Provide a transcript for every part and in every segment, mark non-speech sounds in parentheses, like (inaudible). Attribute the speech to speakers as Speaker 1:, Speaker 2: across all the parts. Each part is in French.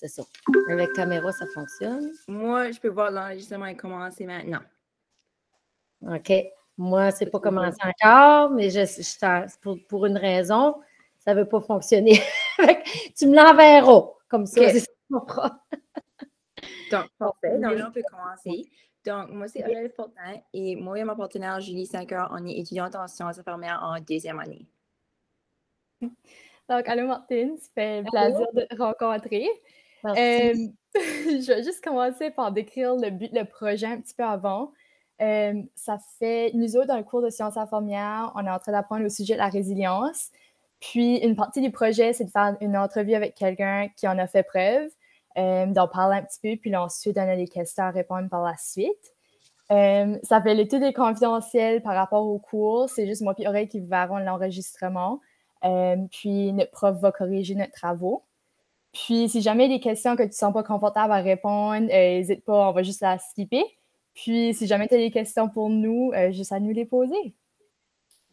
Speaker 1: c'est ça. Avec caméra, ça fonctionne.
Speaker 2: Moi, je peux voir l'enregistrement et commencé maintenant.
Speaker 1: OK. Moi, c'est pas commencé encore, mais je, je pour, pour, une raison, ça ne veut pas fonctionner. (laughs) tu me l'enverras comme ça.
Speaker 2: Donc, parfait. Donc, on peut commencer. Donc, moi, c'est Aurélie Fortin et moi et mon partenaire Julie 5 on est étudiante en sciences infirmières en deuxième année.
Speaker 3: Donc, allô Martine, ça fait plaisir de te rencontrer. (laughs) je vais juste commencer par décrire le but, le projet un petit peu avant. ça fait, nous autres, dans le cours de sciences infirmières, on est en train d'apprendre au sujet de la résilience. Puis, une partie du projet, c'est de faire une entrevue avec quelqu'un qui en a fait preuve, d'en parler un petit peu, puis ensuite, on a des questions à répondre par la suite. ça fait l'étude des confidentiels par rapport au cours. C'est juste moi et Aurélie qui verrons l'enregistrement. puis, notre prof va corriger notre travaux. Puis, si jamais il y a des questions que tu ne sens pas confortable à répondre, n'hésite euh, pas, on va juste la skipper. Puis, si jamais
Speaker 1: tu as des questions pour nous, euh, juste à nous les poser.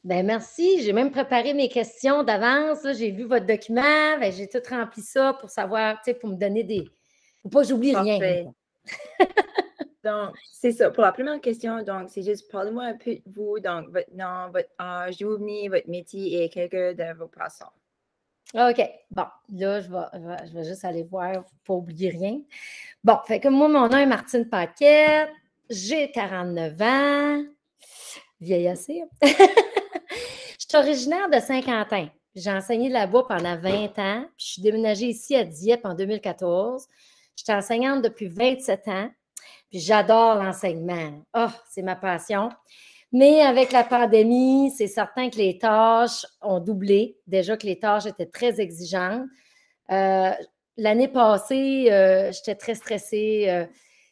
Speaker 1: Ben merci. J'ai même préparé mes questions d'avance. J'ai vu votre document. Ben, j'ai tout rempli ça pour savoir, tu sais, pour me donner des. Pour pas j'oublie rien.
Speaker 2: (laughs) donc, c'est ça. Pour la première question, donc, c'est juste parlez-moi un peu de vous, donc votre nom, votre âge, d'où vous votre métier et quelques de vos passions.
Speaker 1: Ah, OK. Bon, là, je vais, je, vais, juste aller voir pour oublier rien. Bon, fait que moi, mon nom est Martine Paquette. J'ai 49 ans. Vieille assez. Hein? (laughs) je suis originaire de Saint-Quentin. J'ai enseigné là-bas pendant 20 ans. je suis déménagée ici à Dieppe en 2014. Je suis enseignante depuis 27 ans. Puis j'adore l'enseignement. Oh, c'est ma passion. Mais avec la pandémie, c'est certain que les tâches ont doublé. Déjà que les tâches étaient très exigeantes. Euh, l'année passée, euh, j'étais très stressée. Euh,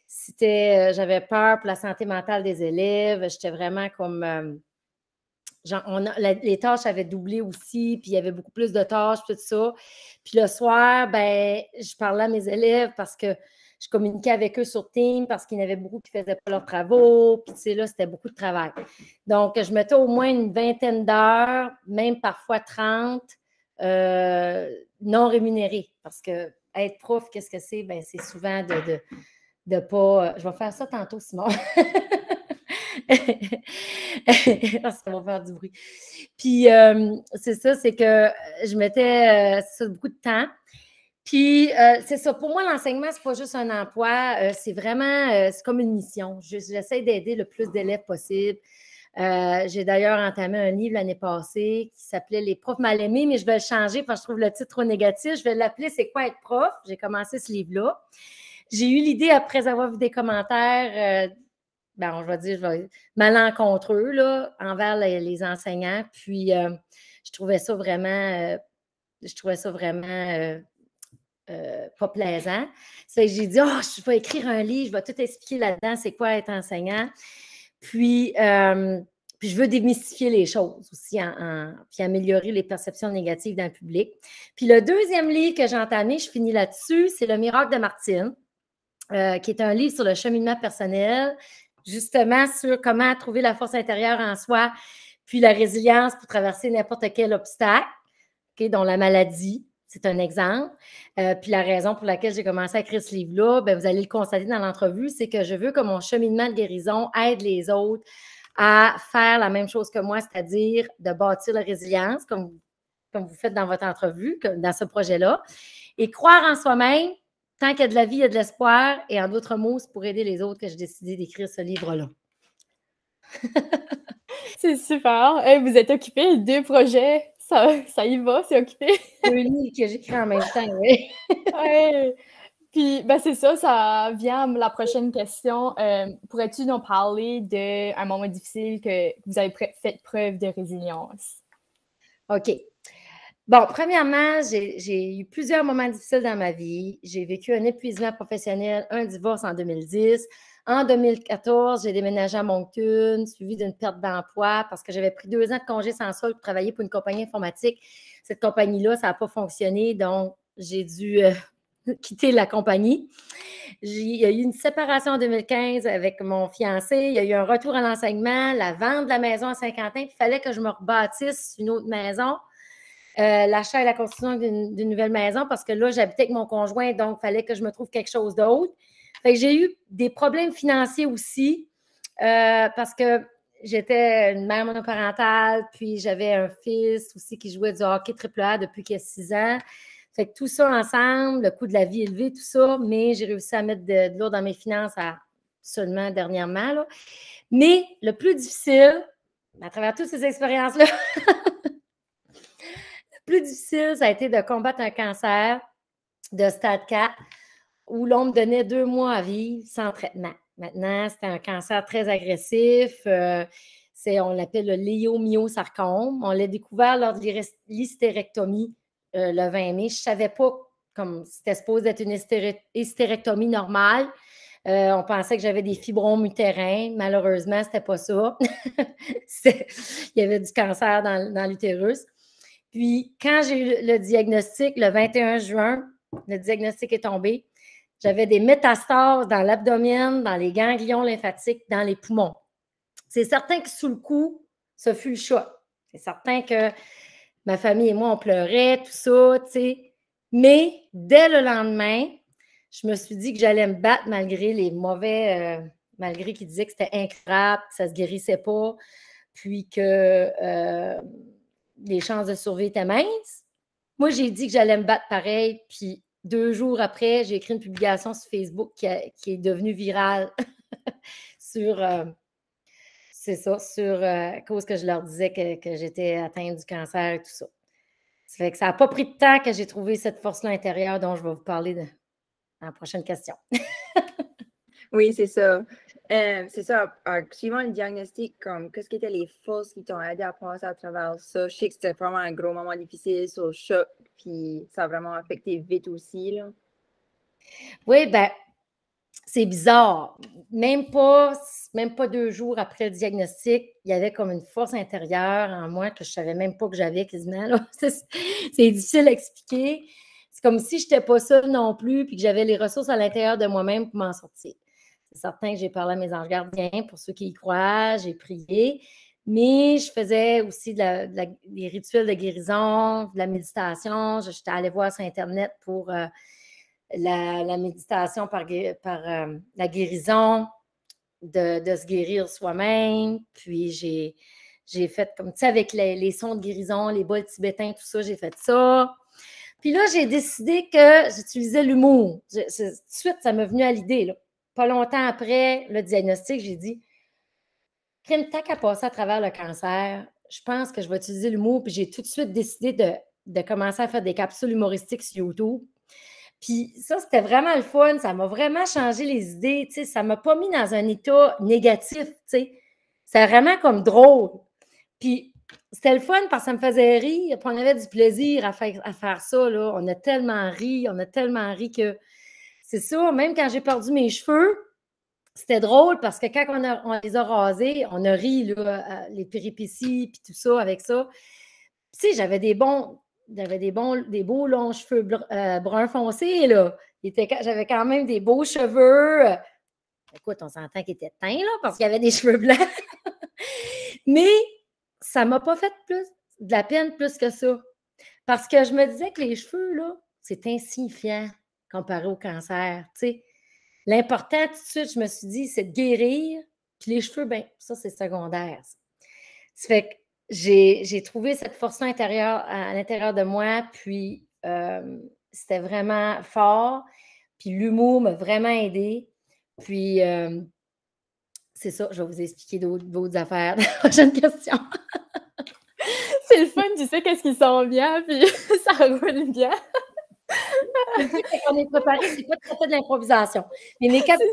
Speaker 1: c'était, j'avais peur pour la santé mentale des élèves. J'étais vraiment comme. les tâches avaient doublé aussi, puis il y avait beaucoup plus de tâches, tout ça. Puis le soir, ben, je parlais à mes élèves parce que je communiquais avec eux sur Team parce qu'il y en avait beaucoup qui ne faisaient pas leurs travaux. Puis, tu sais, là, c'était beaucoup de travail. Donc, je mettais au moins une vingtaine d'heures, même parfois 30, euh, non rémunérées. Parce que être prof, qu'est-ce que c'est? Ben, c'est souvent de, de, pas. Euh, je vais faire ça tantôt, Simon. (laughs) Parce qu'on va faire du bruit. Puis, euh, c'est ça, c'est que je mettais beaucoup de temps. Puis, euh, c'est ça. Pour moi, l'enseignement, c'est pas juste un emploi. Euh, c'est vraiment, euh, c'est comme une mission. J'essaie d'aider le plus d'élèves possible. J'ai d'ailleurs entamé un livre l'année passée qui s'appelait Les profs mal aimés, mais je vais le changer parce que je trouve le titre trop négatif. Je vais l'appeler C'est quoi être prof? J'ai commencé ce livre-là. J'ai eu l'idée après avoir vu des commentaires, ben, je vais dire, je vais, malencontreux, là, envers les enseignants. Puis, je trouvais ça vraiment, je trouvais ça vraiment euh, pas plaisant. j'ai dit, oh, je vais écrire un livre, je vais tout expliquer là-dedans, c'est quoi être enseignant. Puis, euh, je veux démystifier les choses aussi, en, puis améliorer les perceptions négatives d'un public. Puis le deuxième livre que j'ai entamé, je finis là-dessus, c'est Le miracle de Martine, euh, qui est un livre sur le cheminement personnel, justement sur comment trouver la force intérieure en soi, puis la résilience pour traverser n'importe quel obstacle, dont la maladie, c'est un exemple. Euh, puis la raison pour laquelle j'ai commencé à écrire ce livre-là, ben, vous allez le constater dans l'entrevue, c'est que je veux que mon cheminement de guérison aide les autres à faire la même chose que moi, c'est-à-dire de bâtir la résilience, comme, comme vous faites dans votre entrevue, dans ce projet-là, et croire en soi-même. Tant qu'il y a de la vie, il y a de l'espoir. Et en d'autres mots, c'est pour aider les autres que j'ai décidé d'écrire ce livre-là. (laughs) c'est super. vous êtes occupé de deux projets
Speaker 3: ça, ça y va, c'est occupé. (laughs) le livre que j'écris en même temps, oui. Puis, ben, c'est ça, ça vient à la prochaine question. Euh, pourrais-tu nous parler d'un moment difficile que vous avez fait preuve de résilience?
Speaker 1: OK. Bon, premièrement, j'ai eu plusieurs moments difficiles dans ma vie. J'ai vécu un épuisement professionnel, un divorce en 2010, en 2014, j'ai déménagé à Moncton, suivi d'une perte d'emploi parce que j'avais pris deux ans de congé sans solde pour travailler pour une compagnie informatique. Cette compagnie-là, ça n'a pas fonctionné, donc j'ai dû euh, (laughs) quitter la compagnie. Il y a eu une séparation en 2015 avec mon fiancé. Il y a eu un retour à l'enseignement, la vente de la maison à Saint-Quentin. Il fallait que je me rebâtisse une autre maison. Euh, l'achat et la construction d'une nouvelle maison parce que là, j'habitais avec mon conjoint, donc il fallait que je me trouve quelque chose d'autre. J'ai eu des problèmes financiers aussi euh, parce que j'étais une mère monoparentale, puis j'avais un fils aussi qui jouait du hockey AAA depuis qu'il a 6 ans. Fait tout ça ensemble, le coût de la vie élevé, tout ça, mais j'ai réussi à mettre de, l'eau dans mes finances seulement dernièrement. Mais le plus difficile, à travers toutes ces expériences-là, (laughs) le plus difficile, ça a été de combattre un cancer de stade 4 où l'on me donnait deux mois à vivre sans traitement. Maintenant, c'était un cancer très agressif. Euh, c'est, on l'appelle le léomyosarcome. On l'a découvert lors de l'hystérectomie euh, le 20 mai. Je ne savais pas comme c'était supposé être une hystérectomie normale. Euh, on pensait que j'avais des fibromes utérins. Malheureusement, ce n'était pas ça. (laughs) Il y avait du cancer dans l'utérus. Puis, quand j'ai eu le diagnostic, le 21 juin, le diagnostic est tombé. J'avais des métastases dans l'abdomen, dans les ganglions lymphatiques, dans les poumons. C'est certain que sous le coup, ce fut le choix. C'est certain que ma famille et moi, on pleurait, tout ça, tu sais. Mais dès le lendemain, je me suis dit que j'allais me battre malgré les mauvais, euh, malgré qu'ils disaient que c'était incroyable, que ça ne se guérissait pas, puis que euh, les chances de survie étaient minces. Moi, j'ai dit que j'allais me battre pareil, puis deux jours après, j'ai écrit une publication sur Facebook qui, est devenue virale (laughs) sur, euh, c'est ça, sur euh, cause que je leur disais que, j'étais atteinte du cancer et tout ça. Ça fait que ça n'a pas pris de temps que j'ai trouvé cette force-là intérieure dont je vais vous parler de, dans la prochaine question.
Speaker 2: (laughs) oui, c'est ça. Euh, c'est ça. Euh, suivant le diagnostic, comme qu'est-ce qui étaient les forces qui t'ont aidé à passer à travers ça? Je sais que c'était vraiment un gros moment difficile sur le choc, puis ça a vraiment affecté vite aussi.
Speaker 1: Oui, ben, c'est bizarre. Même pas, même pas deux jours après le diagnostic, il y avait comme une force intérieure en moi que je ne savais même pas que j'avais quasiment. (laughs) C'est difficile à expliquer. C'est comme si je n'étais pas seule non plus, puis que j'avais les ressources à l'intérieur de moi-même pour m'en sortir. C'est certain que j'ai parlé à mes anges gardiens pour ceux qui y croient, j'ai prié, mais je faisais aussi de des rituels de guérison, de la méditation. J'étais allée voir sur Internet pour euh, la, méditation par, euh, la guérison, de, se guérir soi-même. Puis j'ai, fait comme, tu sais, avec les, sons de guérison, les bols tibétains, tout ça, j'ai fait ça. Puis là, j'ai décidé que j'utilisais l'humour. tout de suite, ça m'est venu à l'idée, là pas longtemps après le diagnostic, j'ai dit Crime, tant qu'à passer à travers le cancer, je pense que je vais utiliser l'humour. Puis j'ai tout de suite décidé de, commencer à faire des capsules humoristiques sur YouTube. Puis ça, c'était vraiment le fun. Ça m'a vraiment changé les idées. Ça ne m'a pas mis dans un état négatif. C'est vraiment comme drôle. Puis c'était le fun parce que ça me faisait rire. Puis on avait du plaisir à faire, à faire ça. On a tellement ri, on a tellement ri que c'est ça, même quand j'ai perdu mes cheveux, c'était drôle parce que quand on, les a rasés, on a ri, les péripéties, puis tout ça avec ça. Tu sais, j'avais des bons, j'avais des bons, des beaux longs cheveux euh, bruns foncés. brun foncé, là. J'avais quand même des beaux cheveux. Écoute, on s'entend qu'ils étaient teints, parce qu'il y avait des (laughs) cheveux blancs. Mais ça ne m'a pas fait plus de la peine plus que ça. Parce que je me disais que les cheveux, là, c'est insignifiant comparé au cancer. L'important, tout de suite, je me suis dit, c'est de guérir. Puis les cheveux, ben, ça, c'est secondaire. Ça, fait que j'ai, trouvé cette force intérieure, à, l'intérieur de moi, puis euh, c'était vraiment fort. Puis l'humour m'a vraiment aidé. Puis euh, c'est ça, je vais vous expliquer d'autres, affaires dans la prochaine question. (laughs) c'est le fun, tu sais qu'est-ce qui s'en bien, puis (laughs) ça roule bien on est préparé, c'est pas tout fait de l'improvisation. Mais mes capsules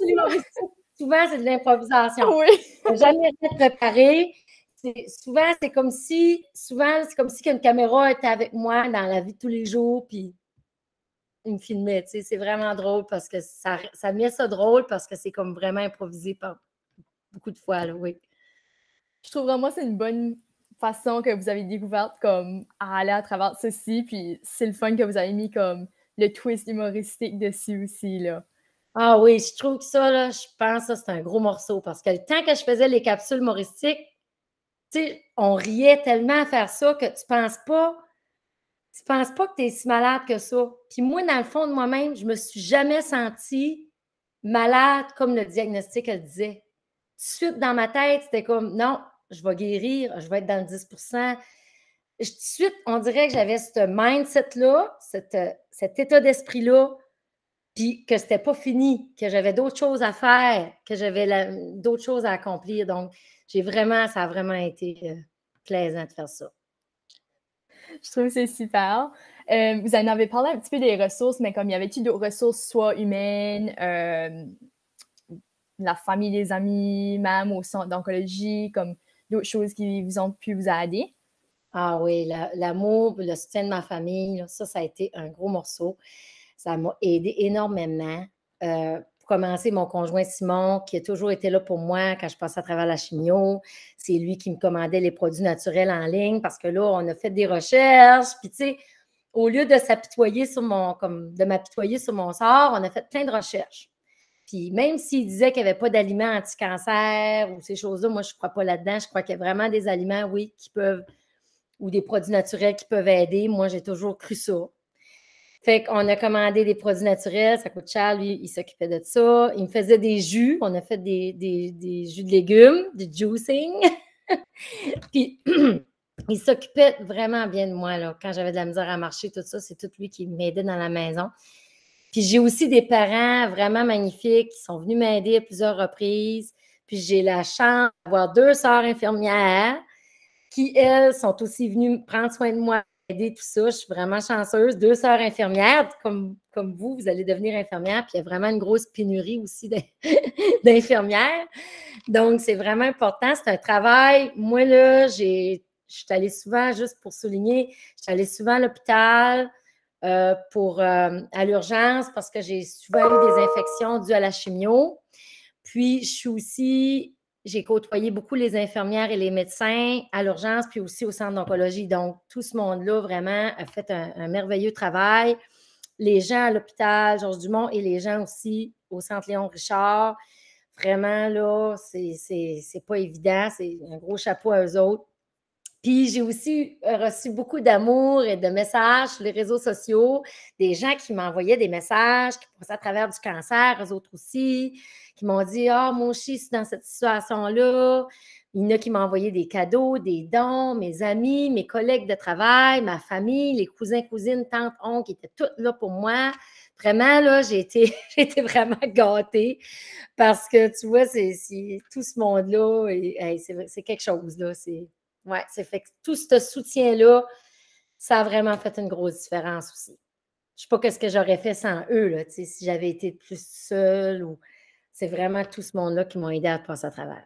Speaker 1: souvent, c'est de l'improvisation. Oui. jamais rien préparé. Souvent, c'est comme si, souvent, c'est comme si une caméra était avec moi dans la vie de tous les jours, puis il me filmait. C'est vraiment drôle parce que ça, ça met ça drôle parce que c'est comme vraiment improvisé par beaucoup de fois, oui. Je trouve vraiment que c'est une bonne façon que vous avez découverte comme à
Speaker 3: aller à travers ceci, puis c'est le fun que vous avez mis comme le twist humoristique dessus aussi,
Speaker 1: là. Ah oui, je trouve que ça, là, je pense que c'est un gros morceau parce que le temps que je faisais les capsules humoristiques, tu on riait tellement à faire ça que tu penses pas, tu penses pas que tu es si malade que ça. Puis moi, dans le fond de moi-même, je me suis jamais sentie malade comme le diagnostic le disait. Tout de suite dans ma tête, c'était comme non, je vais guérir, je vais être dans le 10 je, tout de suite, on dirait que j'avais ce mindset-là, euh, cet état d'esprit-là, puis que c'était pas fini, que j'avais d'autres choses à faire, que j'avais d'autres choses à accomplir. Donc, j'ai vraiment, ça a vraiment été euh, plaisant de faire ça.
Speaker 3: Je trouve que c'est super. Euh, vous en avez parlé un petit peu des ressources, mais comme il y avait-il d'autres ressources, soit humaines, la famille, les amis, même au centre
Speaker 1: d'oncologie, comme d'autres choses qui vous ont pu vous aider? Ah oui, l'amour, le soutien de ma famille, ça, ça a été un gros morceau. Ça m'a aidé énormément. Euh, pour commencer, mon conjoint Simon, qui a toujours été là pour moi quand je passais à travers la chimio, c'est lui qui me commandait les produits naturels en ligne parce que là, on a fait des recherches. Puis, tu sais, au lieu de s'apitoyer sur mon, comme de m'apitoyer sur mon sort, on a fait plein de recherches. Puis même s'il disait qu'il n'y avait pas d'aliments anti-cancer ou ces choses-là, moi, je ne crois pas là-dedans. Je crois qu'il y a vraiment des aliments, oui, qui peuvent ou des produits naturels qui peuvent aider. Moi, j'ai toujours cru ça. Fait qu'on a commandé des produits naturels, ça coûte cher, lui, il s'occupait de ça. Il me faisait des jus, on a fait des, des jus de légumes, du juicing. (laughs) Puis (clears throat) il s'occupait vraiment bien de moi, là. Quand j'avais de la misère à marcher, tout ça, c'est tout lui qui m'aidait dans la maison. Puis j'ai aussi des parents vraiment magnifiques qui sont venus m'aider à plusieurs reprises. Puis j'ai la chance d'avoir deux sœurs infirmières qui, elles, sont aussi venues prendre soin de moi, aider tout ça. Je suis vraiment chanceuse. Deux sœurs infirmières, comme, comme vous, vous allez devenir infirmière. Puis il y a vraiment une grosse pénurie aussi (laughs) d'infirmières. Donc, c'est vraiment important. C'est un travail. Moi, là, je suis allée souvent, juste pour souligner, je suis allée souvent à l'hôpital. Euh, pour, euh, à l'urgence parce que j'ai souvent eu des infections dues à la chimio. Puis, je suis aussi j'ai côtoyé beaucoup les infirmières et les médecins à l'urgence, puis aussi au centre d'oncologie. Donc, tout ce monde-là, vraiment, a fait un, merveilleux travail. Les gens à l'hôpital Georges Dumont et les gens aussi au centre Léon Richard. Vraiment, là, c'est pas évident. C'est un gros chapeau à eux autres. Puis j'ai aussi euh, reçu beaucoup d'amour et de messages sur les réseaux sociaux, des gens qui m'envoyaient des messages, qui passaient à travers du cancer, eux autres aussi, qui m'ont dit Ah, oh, mon chien, c'est dans cette situation-là. Il y en a qui m'ont envoyé des cadeaux, des dons, mes amis, mes collègues de travail, ma famille, les cousins, cousines, tantes, oncles, qui étaient toutes là pour moi. Vraiment, là, j'ai été, (laughs) vraiment gâtée parce que, tu vois, c'est, tout ce monde-là, c'est, quelque chose, là. C'est, oui, c'est fait que tout ce soutien-là, ça a vraiment fait une grosse différence aussi. Je ne sais pas ce que j'aurais fait sans eux, là, si j'avais été plus seule ou c'est vraiment tout ce monde-là qui m'ont aidé à passer à travers.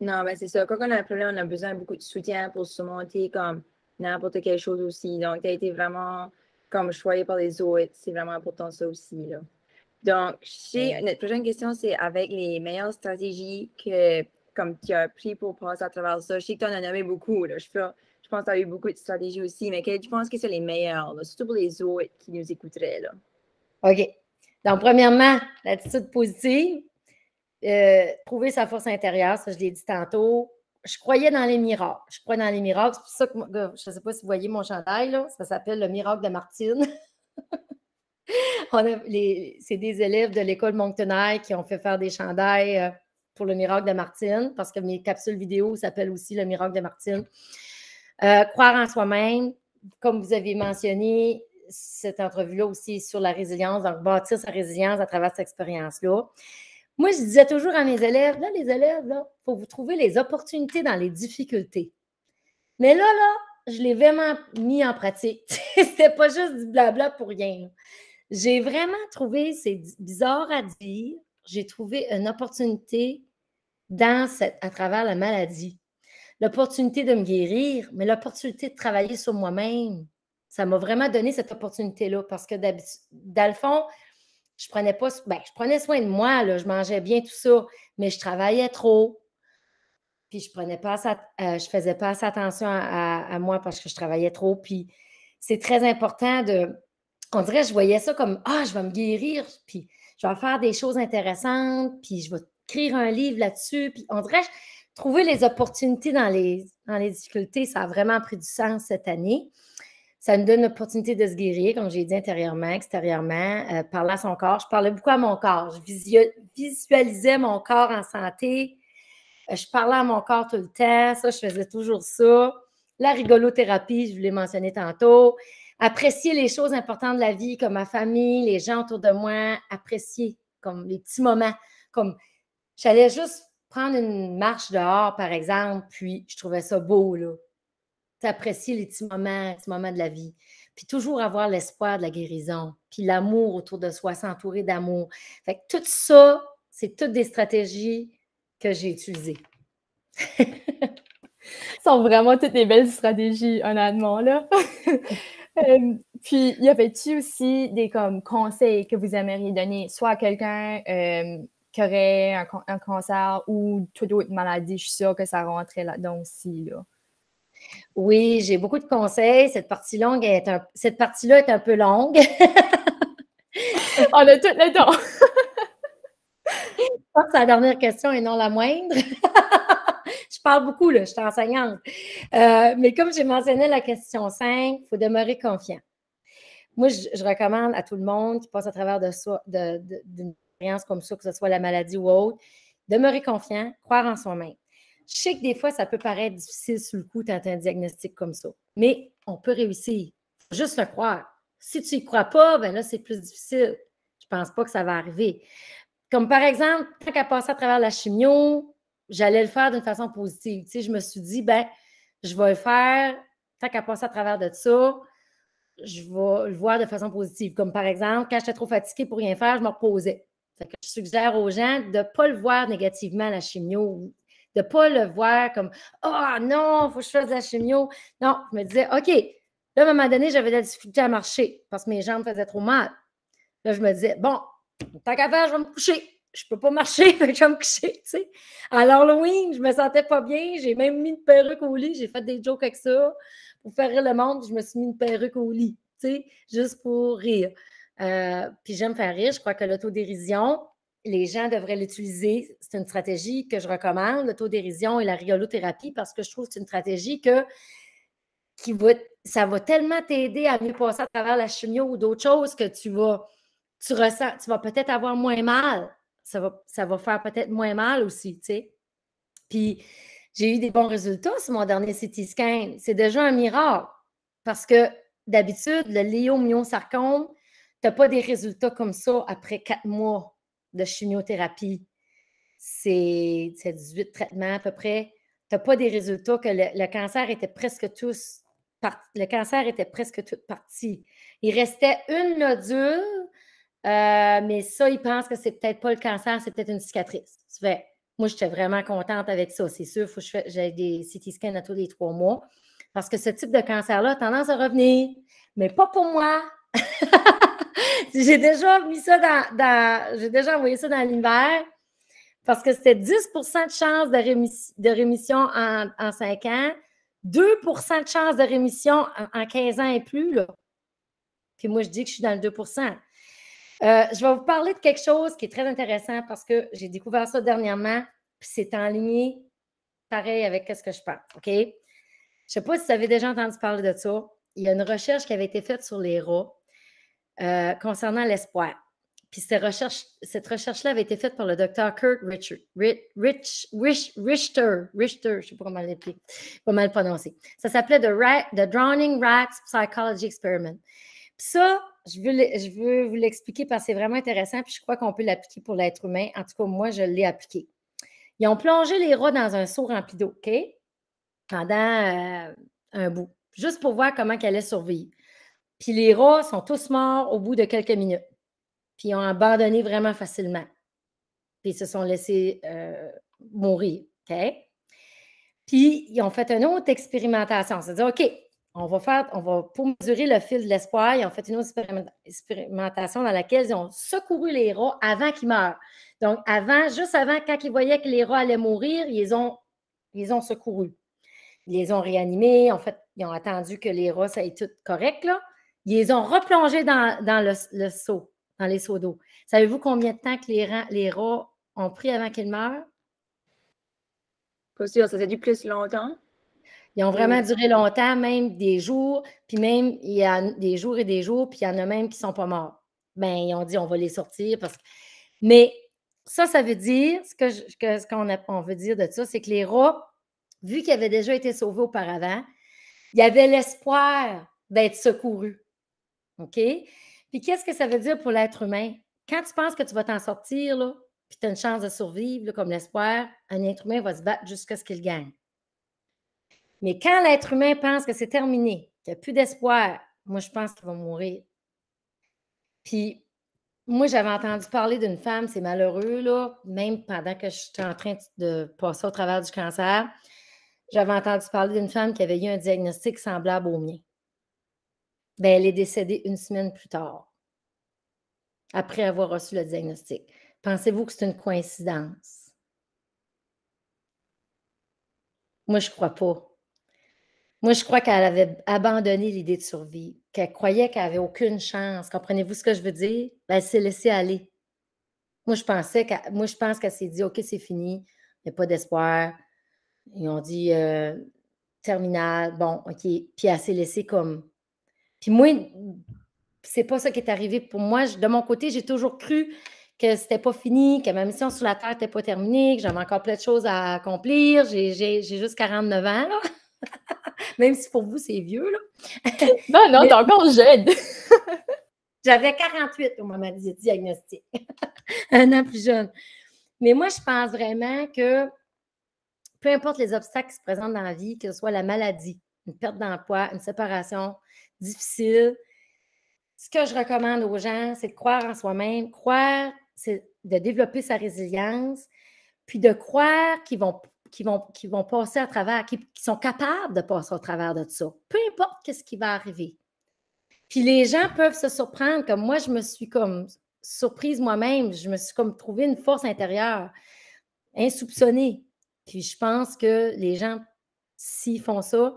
Speaker 2: Non, ben c'est ça. Quand on a un problème, on a besoin de beaucoup de soutien pour surmonter comme n'importe quelle chose aussi. Donc, tu as été vraiment comme choyé par les autres. C'est vraiment important ça aussi. Là. Donc, notre prochaine question, c'est avec les meilleures stratégies que comme tu as pris pour passer à travers ça? Je sais que tu en as nommé beaucoup. Je, pense que tu as eu beaucoup de stratégies aussi, mais quelles tu penses que c'est les meilleures, C'est surtout pour les autres qui nous écouteraient? OK.
Speaker 1: Donc, premièrement, l'attitude positive, euh, trouver sa force intérieure, ça je l'ai dit tantôt. Je croyais dans les miracles. Je crois dans les miracles. C'est pour ça que je ne sais pas si vous voyez mon chandail, ça s'appelle le miracle de Martine. (laughs) c'est des élèves de l'école Montenay qui ont fait faire des chandails euh, pour le miracle de Martine, parce que mes capsules vidéo s'appellent aussi le miracle de Martine. Euh, croire en soi-même, comme vous avez mentionné, cette entrevue-là aussi sur la résilience, donc bâtir sa résilience à travers cette expérience-là. Moi, je disais toujours à mes élèves, là, les élèves, il faut vous trouver les opportunités dans les difficultés. Mais là, là, je l'ai vraiment mis en pratique. (laughs) C'était pas juste du blabla pour rien. J'ai vraiment trouvé, c'est bizarre à dire, j'ai trouvé une opportunité dans à travers la maladie. L'opportunité de me guérir, mais l'opportunité de travailler sur moi-même. Ça m'a vraiment donné cette opportunité-là parce que dans le fond, je prenais pas, ben, je prenais soin de moi, je mangeais bien tout ça, mais je travaillais trop. Puis je prenais pas assez, euh, je faisais pas assez attention à, à, moi parce que je travaillais trop. Puis c'est très important de. On dirait, je voyais ça comme Ah, je vais me guérir. Puis je vais faire des choses intéressantes, puis je vais écrire un livre là-dessus. Puis on dirait, trouver les opportunités dans les, dans les difficultés, ça a vraiment pris du sens cette année. Ça nous donne l'opportunité de se guérir, comme j'ai dit intérieurement, extérieurement, euh, parlant à son corps. Je parlais beaucoup à mon corps. Je visualisais mon corps en santé. Euh, je parlais à mon corps tout le temps. Ça, je faisais toujours ça. La rigolothérapie, je vous l'ai mentionné tantôt apprécier les choses importantes de la vie, comme ma famille, les gens autour de moi, apprécier comme les petits moments. Comme j'allais juste prendre une marche dehors, par exemple, puis je trouvais ça beau, là. les petits moments, les moments de la vie. Puis toujours avoir l'espoir de la guérison, puis l'amour autour de soi, s'entourer d'amour. Fait que tout ça, c'est toutes des stratégies que j'ai utilisées. (laughs) Ce sont vraiment toutes des belles stratégies, honnêtement, là. (laughs)
Speaker 3: Euh, puis, y avait-tu aussi des comme, conseils que vous aimeriez donner, soit à quelqu'un euh, qui aurait un, cancer ou toute autre maladie?
Speaker 1: Je suis sûre que ça rentrait là-dedans aussi. Là. Oui, j'ai beaucoup de conseils. Cette partie est cette partie-là est un peu longue. On a tout le temps. Je pense la dernière question est non la moindre parle beaucoup, je suis enseignante. Euh, mais comme j'ai mentionné la question 5, il faut demeurer confiant. Moi, je, recommande à tout le monde qui passe à travers de expérience comme ça, que ce soit la maladie ou autre, demeurer confiant, croire en soi-même. Je sais que des fois, ça peut paraître difficile sur le coup d'un un diagnostic comme ça, mais on peut réussir. Faut juste le croire. Si tu n'y crois pas, ben là, c'est plus difficile. Je ne pense pas que ça va arriver. Comme par exemple, tant qu'à passer à travers la chimio, j'allais le faire d'une façon positive. je me suis dit, ben, je vais le faire, tant qu'à passer à travers de ça, je vais le voir de façon positive. Comme par exemple, quand j'étais trop fatiguée pour rien faire, je me reposais. je suggère aux gens de ne pas le voir négativement, la chimio, de ne pas le voir comme Ah oh, non, il faut que je fasse de la chimio. Non, je me disais, OK, là, à un moment donné, j'avais de la difficulté à marcher parce que mes jambes faisaient trop mal. Là, je me disais, bon, tant qu'à faire, je vais me coucher je ne peux pas marcher, (laughs) fait je vais me coucher, À l'Halloween, je me sentais pas bien, j'ai même mis une perruque au lit, j'ai fait des jokes avec ça pour faire rire le monde, je me suis mis une perruque au lit, juste pour rire. Euh, puis j'aime faire rire, je crois que l'autodérision, les gens devraient l'utiliser. C'est une stratégie que je recommande, l'autodérision et la riolothérapie, parce que je trouve que c'est une stratégie que qui va, ça va tellement t'aider à mieux passer à travers la chimio ou d'autres choses que tu vas, tu ressens, tu vas peut-être avoir moins mal ça va, faire peut-être moins mal aussi, tu sais. Puis j'ai eu des bons résultats sur mon dernier CT scan. C'est déjà un miracle parce que d'habitude, le léomyosarcome, tu n'as pas des résultats comme ça après quatre mois de chimiothérapie. C'est 18 traitements à peu près. Tu n'as pas des résultats que le, cancer était presque tous le cancer était presque tout parti. Il restait une nodule euh, mais ça, ils pensent que c'est peut-être pas le cancer, c'est peut-être une cicatrice. moi, j'étais vraiment contente avec ça. C'est sûr, faut que j'ai des CT scans à tous les trois mois. Parce que ce type de cancer-là a tendance à revenir, mais pas pour moi. (laughs) j'ai déjà mis ça dans, j'ai déjà envoyé ça dans l'univers parce que c'était 10 de chance de, rémission, de rémission en, 5 ans, 2 de chance de rémission en, 15 ans et plus. Là. Puis moi, je dis que je suis dans le 2 euh, je vais vous parler de quelque chose qui est très intéressant parce que j'ai découvert ça dernièrement, puis c'est en ligne pareil avec ce que je parle. OK? Je ne sais pas si vous avez déjà entendu parler de ça. Il y a une recherche qui avait été faite sur les rats euh, concernant l'espoir. Puis cette recherche, cette recherche-là avait été faite par le docteur Kurt Richter, Richter, je ne sais pas comment l'appeler, pas mal prononcer. Ça s'appelait the, Drowning Rats Psychology Experiment. ça, je veux, vous l'expliquer parce que c'est vraiment intéressant, puis je crois qu'on peut l'appliquer pour l'être humain. En tout cas, moi, je l'ai appliqué. Ils ont plongé les rats dans un seau rempli d'eau, OK? Pendant euh, un bout, juste pour voir comment qu'elle allait survivre. Puis les rats sont tous morts au bout de quelques minutes. Puis ils ont abandonné vraiment facilement. Puis ils se sont laissés euh, mourir, OK? Puis ils ont fait une autre expérimentation. C'est-à-dire, OK, on va faire, on va, pour mesurer le fil de l'espoir, ils ont fait une autre expérimentation dans laquelle ils ont secouru les rats avant qu'ils meurent. Donc, avant, juste avant, quand ils voyaient que les rats allaient mourir, ils ont, ils ont secourus. Ils les ont réanimés, en fait, ils ont attendu que les rats, ça ait tout correct, là. Ils les ont replongés dans, le, seau, dans les seaux d'eau. Savez-vous combien de temps que les, rats, ont pris avant qu'ils meurent?
Speaker 2: Pas sûr, ça a dû plus longtemps.
Speaker 1: Ils ont vraiment mm. duré longtemps, même des jours, puis même il y a des jours et des jours, puis il y en a même qui ne sont pas morts. Bien, ils ont dit on va les sortir parce que. Mais ça, ça veut dire, ce qu'on que, ce qu'on veut dire de ça, c'est que les rats, vu qu'ils avaient déjà été sauvés auparavant, il y avait l'espoir d'être secouru. OK? Puis qu'est-ce que ça veut dire pour l'être humain? Quand tu penses que tu vas t'en sortir, là, puis tu as une chance de survivre, comme l'espoir, un être humain va se battre jusqu'à ce qu'il gagne. Mais quand l'être humain pense que c'est terminé, qu'il n'y a plus d'espoir, moi, je pense qu'il va mourir. Puis, moi, j'avais entendu parler d'une femme, c'est malheureux, là, même pendant que j'étais en train de passer au travers du cancer, j'avais entendu parler d'une femme qui avait eu un diagnostic semblable au mien. Bien, elle est décédée une semaine plus tard, après avoir reçu le diagnostic. Pensez-vous que c'est une coïncidence? Moi, je ne crois pas. Moi, je crois qu'elle avait abandonné l'idée de survie, qu'elle croyait qu'elle n'avait aucune chance. Comprenez-vous ce que je veux dire? Ben, elle s'est laissée aller. Moi, je pensais moi, je pense qu'elle s'est dit, OK, c'est fini, il n'y a pas d'espoir. Ils ont dit euh, terminal, bon, OK. Puis elle s'est laissée comme. Puis moi, c'est pas ça qui est arrivé pour moi. de mon côté, j'ai toujours cru que c'était pas fini, que ma mission sur la Terre n'était pas terminée, que j'avais encore plein de choses à accomplir. J'ai, juste 49 ans, (laughs) Même si pour vous, c'est vieux, là. (laughs) non, non, t'es encore jeune. (laughs) J'avais 48 au moment du diagnostic. Un an plus jeune. Mais moi, je pense vraiment que peu importe les obstacles qui se présentent dans la vie, que ce soit la maladie, une perte d'emploi, une séparation difficile, ce que je recommande aux gens, c'est de croire en soi-même, croire, c'est de développer sa résilience, puis de croire qu'ils vont qui vont, qui vont passer à travers, qui, sont capables de passer au travers de ça, peu importe ce qui va arriver. Puis les gens peuvent se surprendre, comme moi, je me suis comme surprise moi-même, je me suis comme trouvé une force intérieure insoupçonnée. Puis je pense que les gens, s'ils font ça,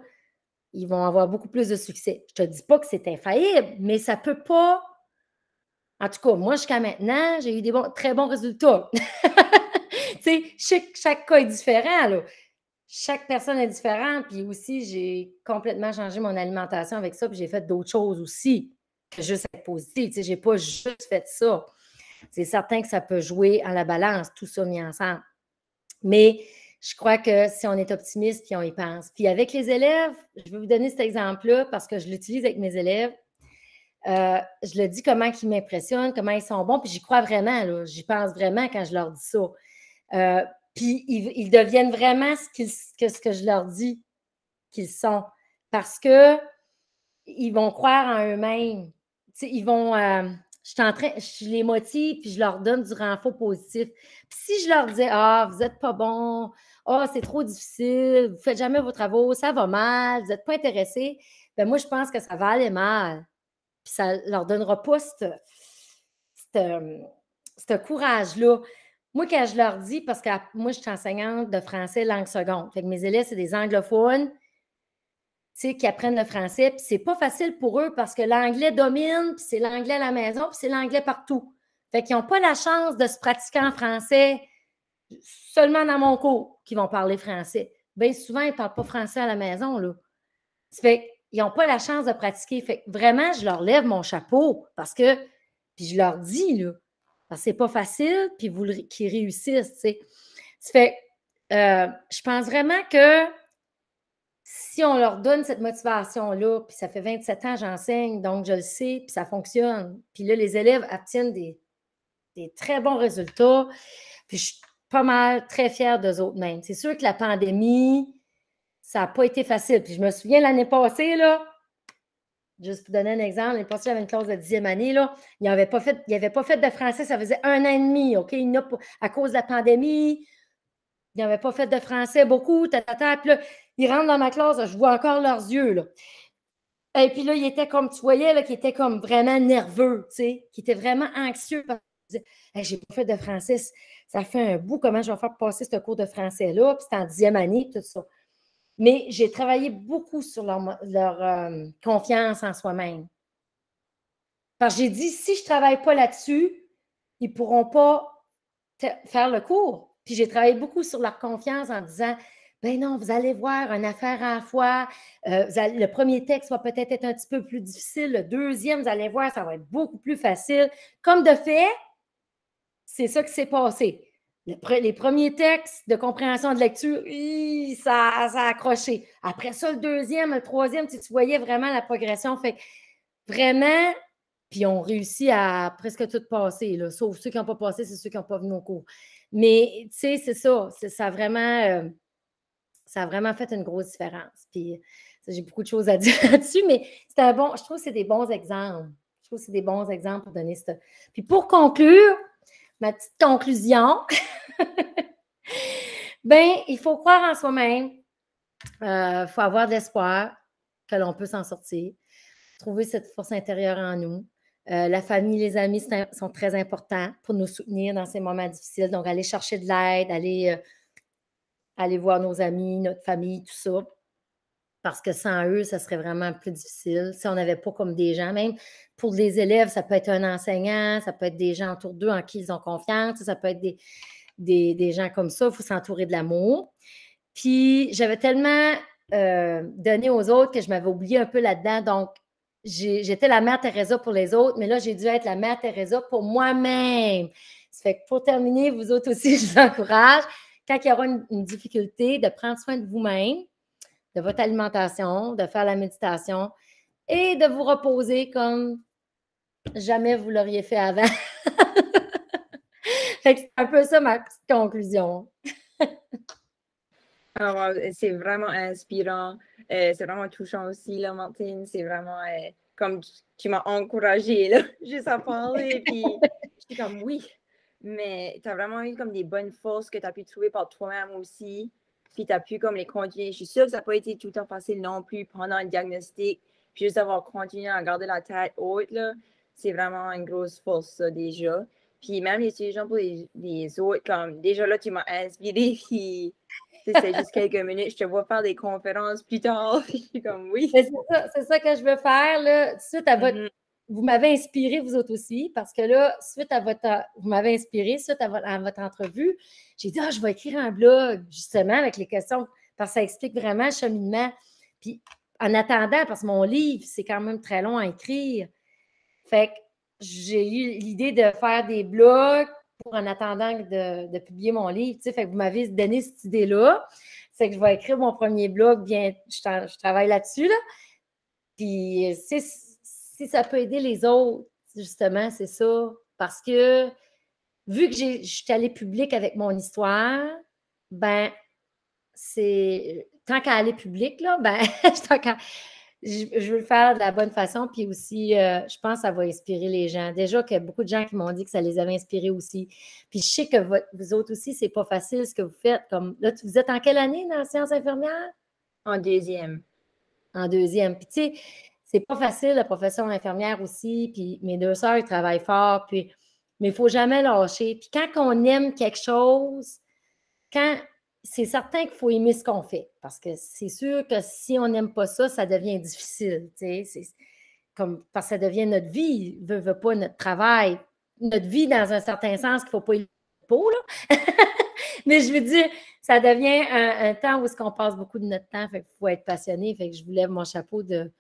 Speaker 1: ils vont avoir beaucoup plus de succès. Je te dis pas que c'est infaillible, mais ça ne peut pas. En tout cas, moi, jusqu'à maintenant, j'ai eu des très bons résultats. (laughs) chaque, cas est différent. Chaque personne est différente. Puis aussi, j'ai complètement changé mon alimentation avec ça. Puis j'ai fait d'autres choses aussi que juste être positive. Tu sais, j'ai pas juste fait ça. C'est certain que ça peut jouer en la balance, tout ça mis ensemble. Mais je crois que si on est optimiste, puis on y pense. Puis avec les élèves, je vais vous donner cet exemple-là parce que je l'utilise avec mes élèves. Euh, je le dis comment ils m'impressionnent, comment ils sont bons, puis j'y crois vraiment. J'y pense vraiment quand je leur dis ça. Euh, puis ils, deviennent vraiment ce, que, je leur dis qu'ils sont. Parce que ils vont croire en eux-mêmes. Ils vont. Euh, je, les motive puis je leur donne du renfort positif. Puis si je leur dis Ah, vous n'êtes pas bon, ah, oh, c'est trop difficile, vous ne faites jamais vos travaux, ça va mal, vous n'êtes pas intéressé, ben moi, je pense que ça va aller mal. Puis ça leur donnera pas euh, ce courage-là. Moi, quand je leur dis, parce que moi, je suis enseignante de français langue seconde, fait que mes élèves, c'est des anglophones qui apprennent le français, puis c'est pas facile pour eux parce que l'anglais domine, puis c'est l'anglais à la maison, puis c'est l'anglais partout. Fait qu'ils n'ont pas la chance de se pratiquer en français seulement dans mon cours qu'ils vont parler français. Bien souvent, ils ne parlent pas français à la maison, là. fait qu'ils n'ont pas la chance de pratiquer. Fait que vraiment, je leur lève mon chapeau parce que, puis je leur dis, là, alors, ce c'est pas facile, puis vous qu'ils réussissent, tu Ça fait, euh, je pense vraiment que si on leur donne cette motivation-là, puis ça fait 27 ans que j'enseigne, donc je le sais, puis ça fonctionne. Puis là, les élèves obtiennent des, très bons résultats. Puis je suis pas mal, très fière d'eux autres même. C'est sûr que la pandémie, ça n'a pas été facile. Puis je me souviens l'année passée, là, Juste pour donner un exemple, il y avait une classe de dixième année, là, il n'avait pas fait, avait pas fait de français, ça faisait un an et demi, OK? à cause de la pandémie, il n'avait pas fait de français beaucoup, tatata. Puis là, il rentre dans ma classe, je vois encore leurs yeux, Et puis là, il était comme, tu voyais, là, qu'il était comme vraiment nerveux, tu sais, qu'il était vraiment anxieux. Je j'ai pas fait de français, ça fait un bout, comment je vais faire passer ce cours de français-là, puis c'est en dixième année, tout ça. Mais j'ai travaillé beaucoup sur leur, euh, confiance en soi-même. Parce que j'ai dit, si je ne travaille pas là-dessus, ils ne pourront pas faire le cours. Puis j'ai travaillé beaucoup sur leur confiance en disant, ben non, vous allez voir, une affaire à la fois. Euh, le premier texte va peut-être être un petit peu plus difficile. Le deuxième, vous allez voir, ça va être beaucoup plus facile. Comme de fait, c'est ça qui s'est passé les premiers textes de compréhension de lecture, ça, ça a accroché. Après ça, le deuxième, le troisième, tu, voyais vraiment la progression. Fait vraiment, puis on réussit à presque tout passer, là, sauf ceux qui n'ont pas passé, c'est ceux qui n'ont pas venu au cours. Mais tu sais, c'est ça, ça a vraiment, euh, ça a vraiment fait une grosse différence. Puis j'ai beaucoup de choses à (laughs) dire là-dessus, mais c'est bon, je trouve que c'est des bons exemples. Je trouve que c'est des bons exemples pour donner ça. Puis pour conclure, ma petite conclusion, (laughs) ben, il faut croire en soi-même. Il euh, faut avoir de l'espoir que l'on peut s'en sortir. Trouver cette force intérieure en nous. Euh, la famille, les amis sont très importants pour nous soutenir dans ces moments difficiles. Donc, aller chercher de l'aide, aller, euh, aller voir nos amis, notre famille, tout ça parce que sans eux, ça serait vraiment plus difficile. Si on n'avait pas comme des gens, même pour les élèves, ça peut être un enseignant, ça peut être des gens autour d'eux en qui ils ont confiance, ça peut être des, gens comme ça. Il faut s'entourer de l'amour. Puis j'avais tellement euh, donné aux autres que je m'avais oublié un peu là-dedans. Donc, j'étais la mère Teresa pour les autres, mais là, j'ai dû être la mère Teresa pour moi-même. Ça fait que pour terminer, vous autres aussi, (laughs) je vous encourage, quand il y aura une difficulté, de prendre soin de vous-même, de votre alimentation, de faire la méditation et de vous reposer comme jamais vous l'auriez fait avant. (laughs) c'est un peu ça ma conclusion.
Speaker 2: Ah, c'est vraiment inspirant. Euh, c'est vraiment touchant aussi, là, Martine. C'est vraiment euh, comme tu, m'as encouragée, là, (laughs) juste à parler. Puis, suis comme oui. Mais tu as vraiment eu comme des bonnes forces que tu as pu trouver par toi-même aussi puis tu as pu comme les continuer. Je suis sûre que ça n'a pas été tout le temps facile non plus pendant le diagnostic, puis juste avoir continué à garder la tête haute, là, c'est vraiment une grosse force, ça, déjà. Puis même les gens pour les, autres, comme déjà là, tu m'as inspiré, (laughs) puis c'est juste quelques minutes, je te vois faire des conférences plus tard, (laughs) comme oui.
Speaker 1: C'est ça, que je veux faire, là, Tu de suite vous m'avez inspiré, vous autres aussi, parce que là, suite à votre, vous m'avez inspiré, suite à votre, entrevue, j'ai dit, ah, je vais écrire un blog, justement, avec les questions, parce que ça explique vraiment le cheminement. Puis, en attendant, parce que mon livre, c'est quand même très long à écrire. Fait que j'ai eu l'idée de faire des blogs pour en attendant de, publier mon livre. Fait que vous m'avez donné cette idée-là. C'est que je vais écrire mon premier blog, bien, je, travaille là-dessus. Là. Puis, c'est si ça peut aider les autres, justement, c'est ça. Parce que vu que je suis allée publique avec mon histoire, ben, c'est. Tant qu'à aller publique, là, ben, (laughs) Je, veux le faire de la bonne façon, puis aussi, euh, je pense que ça va inspirer les gens. Déjà qu'il y a beaucoup de gens qui m'ont dit que ça les avait inspirés aussi. Puis je sais que vous autres aussi, c'est pas facile ce que vous faites. Comme là, vous êtes en quelle année dans la science infirmière? En deuxième. En deuxième. Puis tu sais, c'est pas facile la profession infirmière aussi. Puis mes deux sœurs, ils travaillent fort. Puis, mais il faut jamais lâcher. Puis quand on aime quelque chose, quand c'est certain qu'il faut aimer ce qu'on fait. Parce que c'est sûr que si on n'aime pas ça, ça devient difficile. C'est comme, parce que ça devient notre vie, veut, veut pas notre travail. Notre vie, dans un certain sens, qu'il ne faut pas y (laughs) Mais je veux dire, ça devient un, temps où est-ce qu'on passe beaucoup de notre temps. Fait faut être passionné. Fait que je vous lève mon chapeau de,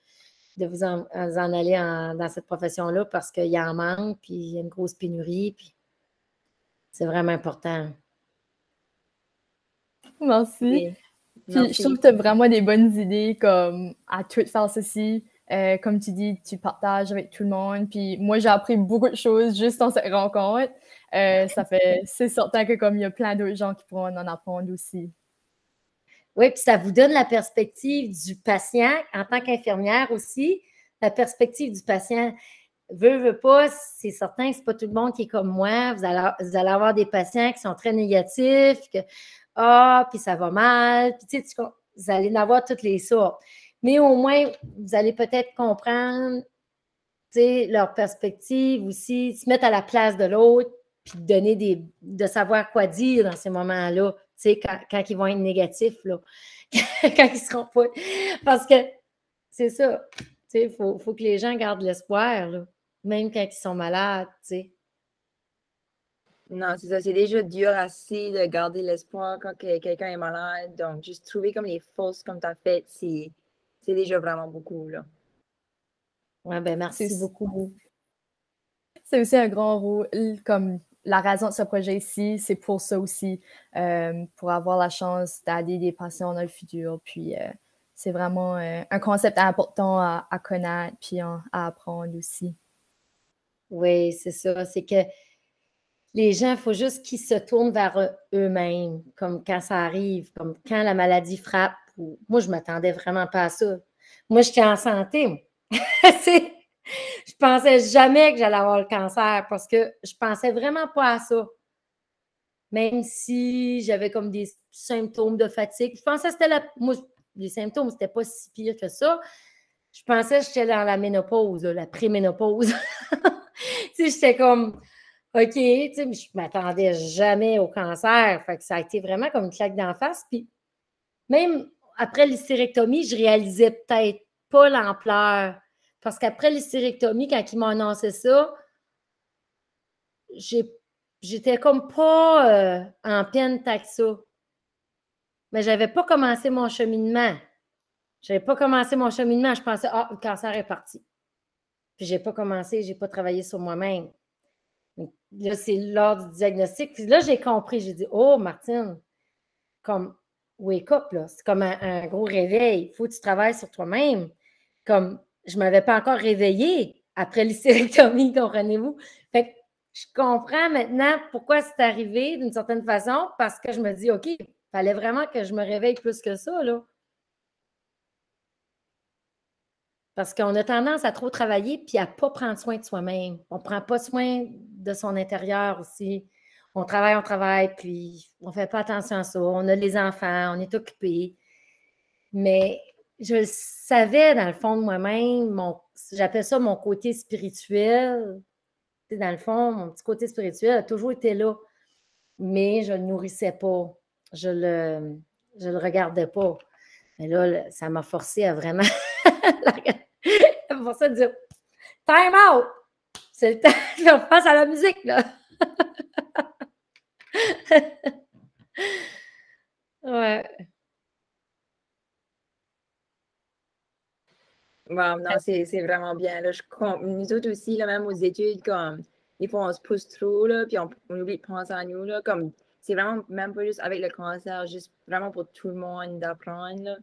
Speaker 1: de vous en, aller dans cette profession-là parce qu'il y un manque, puis il y a une grosse pénurie, puis c'est vraiment important. Merci. je trouve
Speaker 3: que tu as vraiment des bonnes idées comme à tout faire ceci. Euh, comme tu dis, tu partages avec tout le monde. Puis moi, j'ai appris beaucoup de choses juste dans cette rencontre. Euh, ça fait, c'est certain que comme il y a plein d'autres gens qui pourront en apprendre aussi.
Speaker 1: Oui, puis ça vous donne la perspective du patient en tant qu'infirmière aussi, la perspective du patient. veut, veut pas, c'est certain que n'est pas tout le monde qui est comme moi. Vous allez, avoir des patients qui sont très négatifs, que ah, puis ça va mal, puis tu sais, vous allez en avoir toutes les sortes. Mais au moins, vous allez peut-être comprendre leur perspective aussi, se mettre à la place de l'autre, puis donner de savoir quoi dire dans ces moments-là, quand, quand ils vont être négatifs, là. (laughs) quand ils seront pas. Parce que c'est ça. Il faut, que
Speaker 2: les gens gardent l'espoir, même quand ils sont malades. tu sais. Non, c'est ça. C'est déjà dur assez de garder l'espoir quand quelqu'un est malade. Donc, juste trouver comme les fausses comme tu as fait, c'est déjà vraiment beaucoup. Là. Ouais, ben merci
Speaker 3: beaucoup. C'est aussi un grand rôle comme la raison de ce projet ici, c'est pour ça aussi, euh, pour avoir la chance d'aller des patients dans le futur. Puis euh, c'est vraiment euh, un concept important à, connaître puis
Speaker 1: à apprendre aussi. Oui, c'est ça. C'est que les gens, il faut juste qu'ils se tournent vers eux-mêmes, comme quand ça arrive, comme quand la maladie frappe. Moi, je ne m'attendais vraiment pas à ça. Moi, je suis en santé. (laughs) c'est je pensais jamais que j'allais avoir le cancer parce que je pensais vraiment pas à ça. Même si j'avais comme des symptômes de fatigue, je pensais que c'était la. Moi, les symptômes, c'était pas si pire que ça. Je pensais que j'étais dans la ménopause, la préménopause. (laughs) tu sais, j'étais comme. OK, tu sais, je m'attendais jamais au cancer. Fait que ça a été vraiment comme une claque d'en face. Puis même après l'hystérectomie, je réalisais peut-être pas l'ampleur parce qu'après l'hystérectomie, quand ils m'ont annoncé ça, j'étais comme pas euh, en peine tant ça. Mais j'avais pas commencé mon cheminement. J'avais pas commencé mon cheminement. Je pensais, ah, le cancer est parti. Puis j'ai pas commencé, j'ai pas travaillé sur moi-même. Là, c'est lors du diagnostic. Puis là, j'ai compris. J'ai dit, oh, Martine, comme wake up, là. C'est comme un, gros réveil. Il faut que tu travailles sur toi-même. Comme je ne m'avais pas encore réveillée après l'hystérectomie, (laughs) comprenez-vous? Fait je comprends maintenant pourquoi c'est arrivé d'une certaine façon, parce que je me dis, OK, il fallait vraiment que je me réveille plus que ça, Parce qu'on a tendance à trop travailler puis à ne pas prendre soin de soi-même. On ne prend pas soin de son intérieur aussi. On travaille, on travaille, puis on ne fait pas attention à ça. On a les enfants, on est occupé. Mais je le savais dans le fond de moi-même, j'appelle ça mon côté spirituel. Dans le fond, mon petit côté spirituel a toujours été là, mais je ne le nourrissais pas. Je le, je le regardais pas. Mais là, ça m'a forcé à vraiment. (laughs) ça dire Time out! C'est le temps de faire à la musique, là.
Speaker 2: (laughs) ouais. c'est vraiment bien. je, nous autres aussi, même aux études, comme des fois, on se pousse trop, là, puis on, oublie de penser à nous. c'est vraiment, même pas juste avec le cancer, juste vraiment pour tout le monde d'apprendre.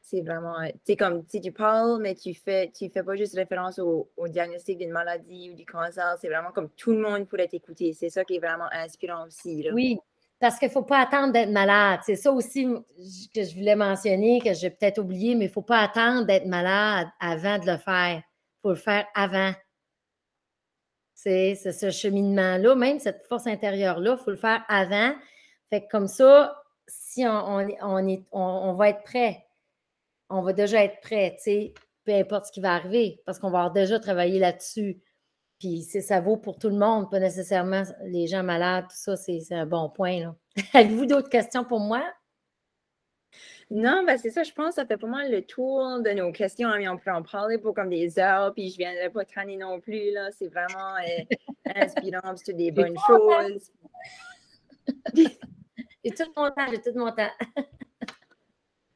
Speaker 2: C'est vraiment, c'est euh, comme si tu parles, mais tu fais, tu fais pas juste référence au, diagnostic d'une maladie ou du cancer. C'est vraiment comme tout le monde pourrait t'écouter. C'est ça qui est vraiment inspirant aussi. Oui,
Speaker 1: parce qu'il ne faut pas attendre d'être malade. C'est ça aussi que je voulais mentionner, que j'ai peut-être oublié, mais il ne faut pas attendre d'être malade avant de le faire. Il faut le faire avant. C'est ce cheminement-là, même cette force intérieure-là, il faut le faire avant. Fait que comme ça, si on, va être prêt, on va déjà être prêt, peu importe ce qui va arriver, parce qu'on va déjà travailler là-dessus. Puis ça vaut pour tout le monde, pas nécessairement les gens malades,
Speaker 2: tout ça, c'est un bon point. (laughs) Avez-vous d'autres questions pour moi? Non, ben c'est ça, je pense ça fait pas mal le tour de nos questions. Hein, mais on peut en parler pour comme des heures, puis je viendrai pas traîner non plus. là. C'est vraiment euh, inspirant, c'est des bonnes choses. (laughs) J'ai tout mon temps, j'ai tout mon temps. (laughs)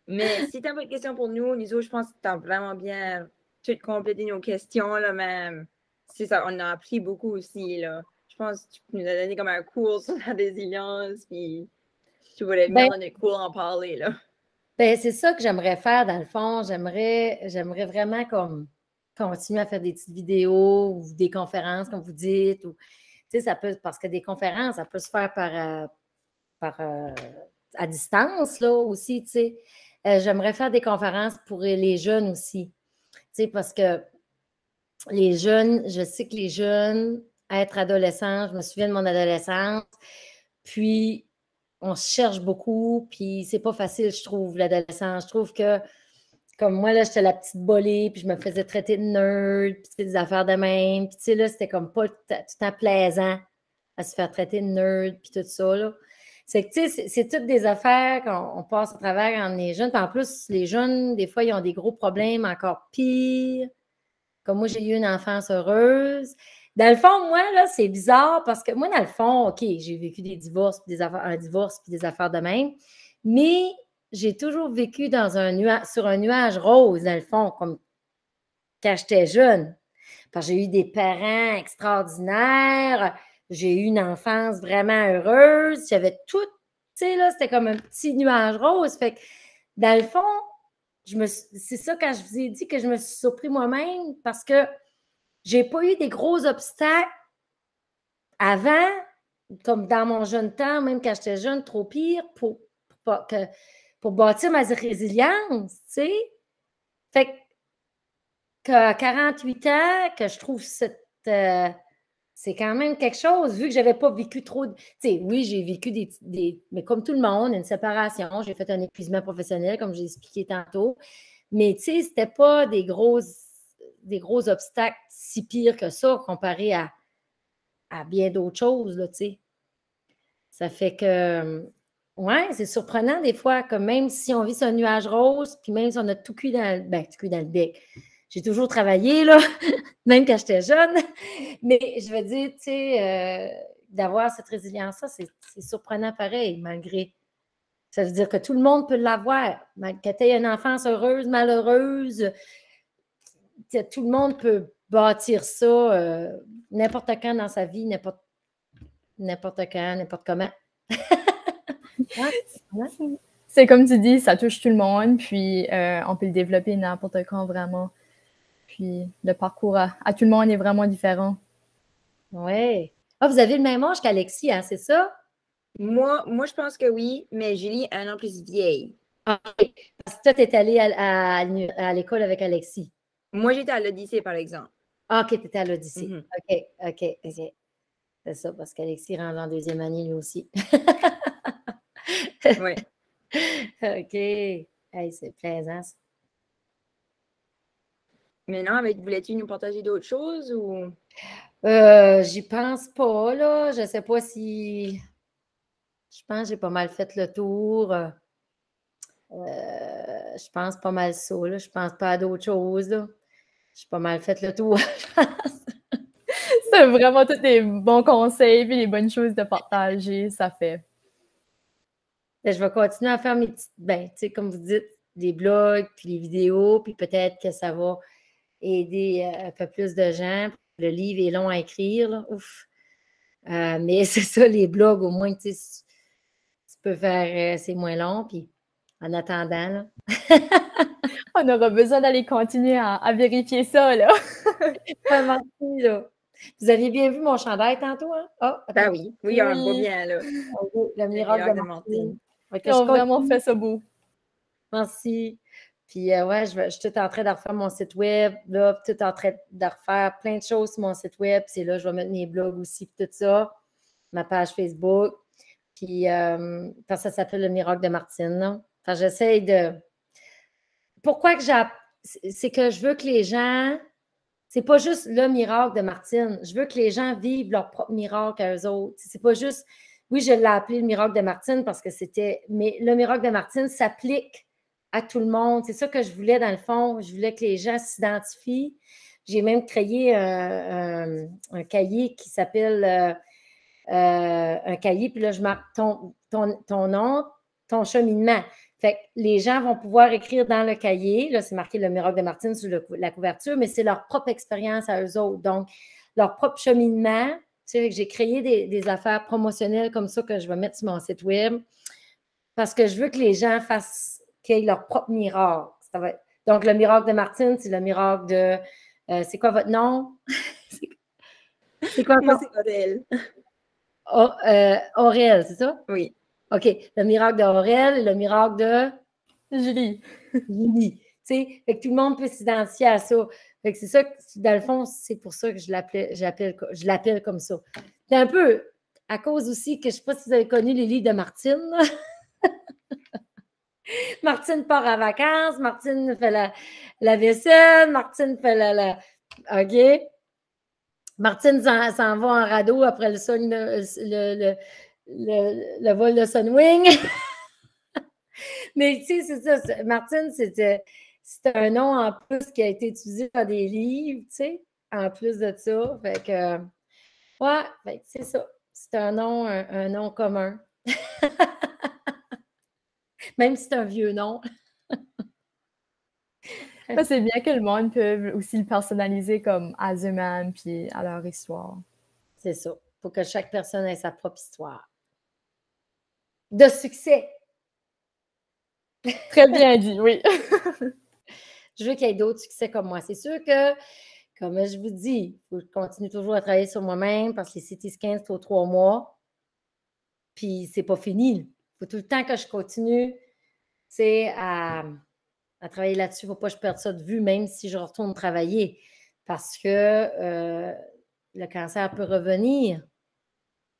Speaker 2: mais si tu as pas de questions pour nous, Niso, je pense que tu as vraiment bien tout complété nos questions, là, même c'est ça, on a appris beaucoup aussi. Là. Je pense que tu nous as donné comme un cours sur la résilience, puis tu voulais bien dans les cours en parler. Là.
Speaker 1: Ben, c'est ça que j'aimerais faire dans le fond. J'aimerais, j'aimerais vraiment comme continuer à faire des petites vidéos ou des conférences, comme vous dites, ou ça peut, parce que des conférences, ça peut se faire par, euh, par euh, à distance là aussi, tu sais. Euh, j'aimerais faire des conférences pour les jeunes aussi, tu sais, parce que les jeunes, je sais que les jeunes, être adolescent, je me souviens de mon adolescence, puis on cherche beaucoup, puis c'est pas facile, je trouve, l'adolescence. Je trouve que, comme moi, là, j'étais la petite bolée, puis je me faisais traiter de nerd, puis des affaires de même, puis tu sais, là, c'était comme pas tout le temps plaisant à se faire traiter de nerd, puis tout ça, là. C'est que, tu sais, c'est toutes des affaires qu'on passe à travers quand on est jeune. en plus, les jeunes, des fois, ils ont des gros problèmes encore pires. Comme moi, j'ai eu une enfance heureuse. Dans le fond, moi, là, c'est bizarre parce que moi, dans le fond, OK, j'ai vécu des divorces, des affaires, un divorce, puis des affaires de même, mais j'ai toujours vécu dans un sur un nuage rose, dans le fond, comme quand j'étais jeune. Parce que j'ai eu des parents extraordinaires, j'ai eu une enfance vraiment heureuse, j'avais tout, tu sais, là, c'était comme un petit nuage rose. Fait que, dans le fond, c'est ça quand je vous ai dit que je me suis surpris moi-même parce que j'ai pas eu des gros obstacles avant, comme dans mon jeune temps, même quand j'étais jeune, trop pire, pour, pour, que, pour bâtir ma résilience, tu sais. Fait que, 48 ans, que je trouve cette. Euh, c'est quand même quelque chose, vu que je n'avais pas vécu trop. Tu oui, j'ai vécu des, Mais comme tout le monde, une séparation, j'ai fait un épuisement professionnel, comme j'ai expliqué tantôt. Mais tu sais, ce n'était pas des gros, des gros obstacles si pires que ça comparé à, à bien d'autres choses, tu sais. Ça fait que, ouais, c'est surprenant des fois que même si on vit sur un nuage rose, puis même si on a tout cuit dans, ben, tout cuit dans le bec, j'ai toujours travaillé, là, (laughs) même quand j'étais jeune. Mais je veux dire, tu sais, euh, d'avoir cette résilience-là, c'est surprenant pareil, malgré. Ça veut dire que tout le monde peut l'avoir. Que tu aies une enfance heureuse, malheureuse, tout le monde peut bâtir ça euh, n'importe quand dans sa vie, n'importe quand, n'importe comment. (laughs)
Speaker 3: C'est comme tu dis, ça touche tout le monde, puis euh, on peut le développer n'importe quand vraiment puis le parcours à, tout le monde est vraiment différent.
Speaker 1: Oui. Ah, vous avez le même âge qu'Alexis, hein, c'est
Speaker 2: ça? Moi, moi, je pense que oui, mais Julie, un an plus vieille. Ah, parce que toi, tu es allée à, l'école avec Alexis. Moi, j'étais à l'Odyssée, par exemple.
Speaker 1: Ah, OK, tu étais à l'Odyssée. Mm-hmm. OK, OK, OK. C'est ça, parce qu'Alexis rentre en deuxième année, lui aussi. (laughs) oui. (laughs) OK.
Speaker 2: c'est plaisant, Maintenant, mais voulais-tu nous partager d'autres choses ou?
Speaker 1: Euh, j'y pense pas, là. Je sais pas si. Je pense que j'ai pas mal fait le tour. Euh, je pense pas mal ça, là. Je pense pas à d'autres choses, J'ai pas mal fait le tour, (laughs) C'est vraiment tous des bons conseils et les bonnes choses de partager, ça fait. Ben, je vais continuer à faire mes petites, ben, tu sais, comme vous dites, des blogs, puis les vidéos, puis peut-être que ça va aider euh, un peu plus de gens. Le livre est long à écrire, ouf. Euh, mais (laughs) c'est ça, les blogs, au moins, tu, tu peux faire, euh, c'est moins long. Puis en attendant, là. (laughs) on aura besoin d'aller continuer à, vérifier ça, là. Vraiment, (laughs) là. Vous avez bien vu mon chandail tantôt, hein? Ah, oh, ben oui, oui, on voit bien, là. lien, ah là. le miracle de la Martine. on vraiment fait ça beau. Merci. Puis euh, ouais, je, suis tout en train de refaire mon site web, là, tout en train de refaire plein de choses sur mon site web. C'est là, je vais mettre mes blogs aussi, tout ça, ma page Facebook. Puis euh, ça s'appelle le miracle de Martine. Enfin, j'essaye de. Pourquoi que j'ai. C'est que je veux que les gens. C'est pas juste le miracle de Martine. Je veux que les gens vivent leur propre miracle à eux autres. C'est pas juste. Oui, je l'ai appelé le miracle de Martine parce que c'était. Mais le miracle de Martine s'applique à tout le monde. C'est ça que je voulais dans le fond. Je voulais que les gens s'identifient. J'ai même créé euh, euh, un, cahier qui s'appelle euh, un cahier, puis là, je marque ton, nom, ton cheminement. Fait que les gens vont pouvoir écrire dans le cahier, là, c'est marqué le miracle de Martine sous la couverture, mais c'est leur propre expérience à eux autres. Donc, leur propre cheminement. Tu sais, j'ai créé des, affaires promotionnelles comme ça que je vais mettre sur mon site web parce que je veux que les gens fassent qui aient leur propre miracle. Donc, le miracle de Martine, c'est le miracle de. Euh, c'est quoi votre nom? (laughs) c'est quoi votre c'est Aurèle. Oh, euh, c'est ça? Oui. OK. Le miracle et le miracle de. Julie. Julie. tu sais, fait que tout le monde peut s'identifier à ça. Fait que c'est ça, que, dans le fond, c'est pour ça que je l'appelle, je l'appelle comme ça. C'est un peu à cause aussi que je ne sais pas si vous avez connu les de Martine. (laughs) (laughs) Martine part à vacances, Martine fait la, la vaisselle, Martine fait la, OK? Martine s'en va en radeau après le, le, le, vol de Sunwing. (laughs) Mais tu sais, c'est ça. Martine, c'est un nom en plus qui a été utilisé dans des livres, tu sais, en plus de ça. Fait que, ouais, c'est ça. C'est un nom, un nom commun. (laughs) Même si c'est un vieux nom.
Speaker 3: (laughs) c'est bien que le monde peut aussi le personnaliser comme
Speaker 1: à eux-mêmes puis à leur histoire. C'est ça. Pour que chaque personne ait sa propre histoire. De succès. Très bien dit, oui. (laughs) je veux qu'il y ait d'autres succès comme moi. C'est sûr que, comme je vous dis, je continue toujours à travailler sur moi-même parce que les CT scans, c'est aux trois mois. Puis c'est pas fini faut tout le temps que je continue à, à travailler là-dessus. Il ne faut pas que je perde ça de vue, même si je retourne travailler, parce que euh, le cancer peut revenir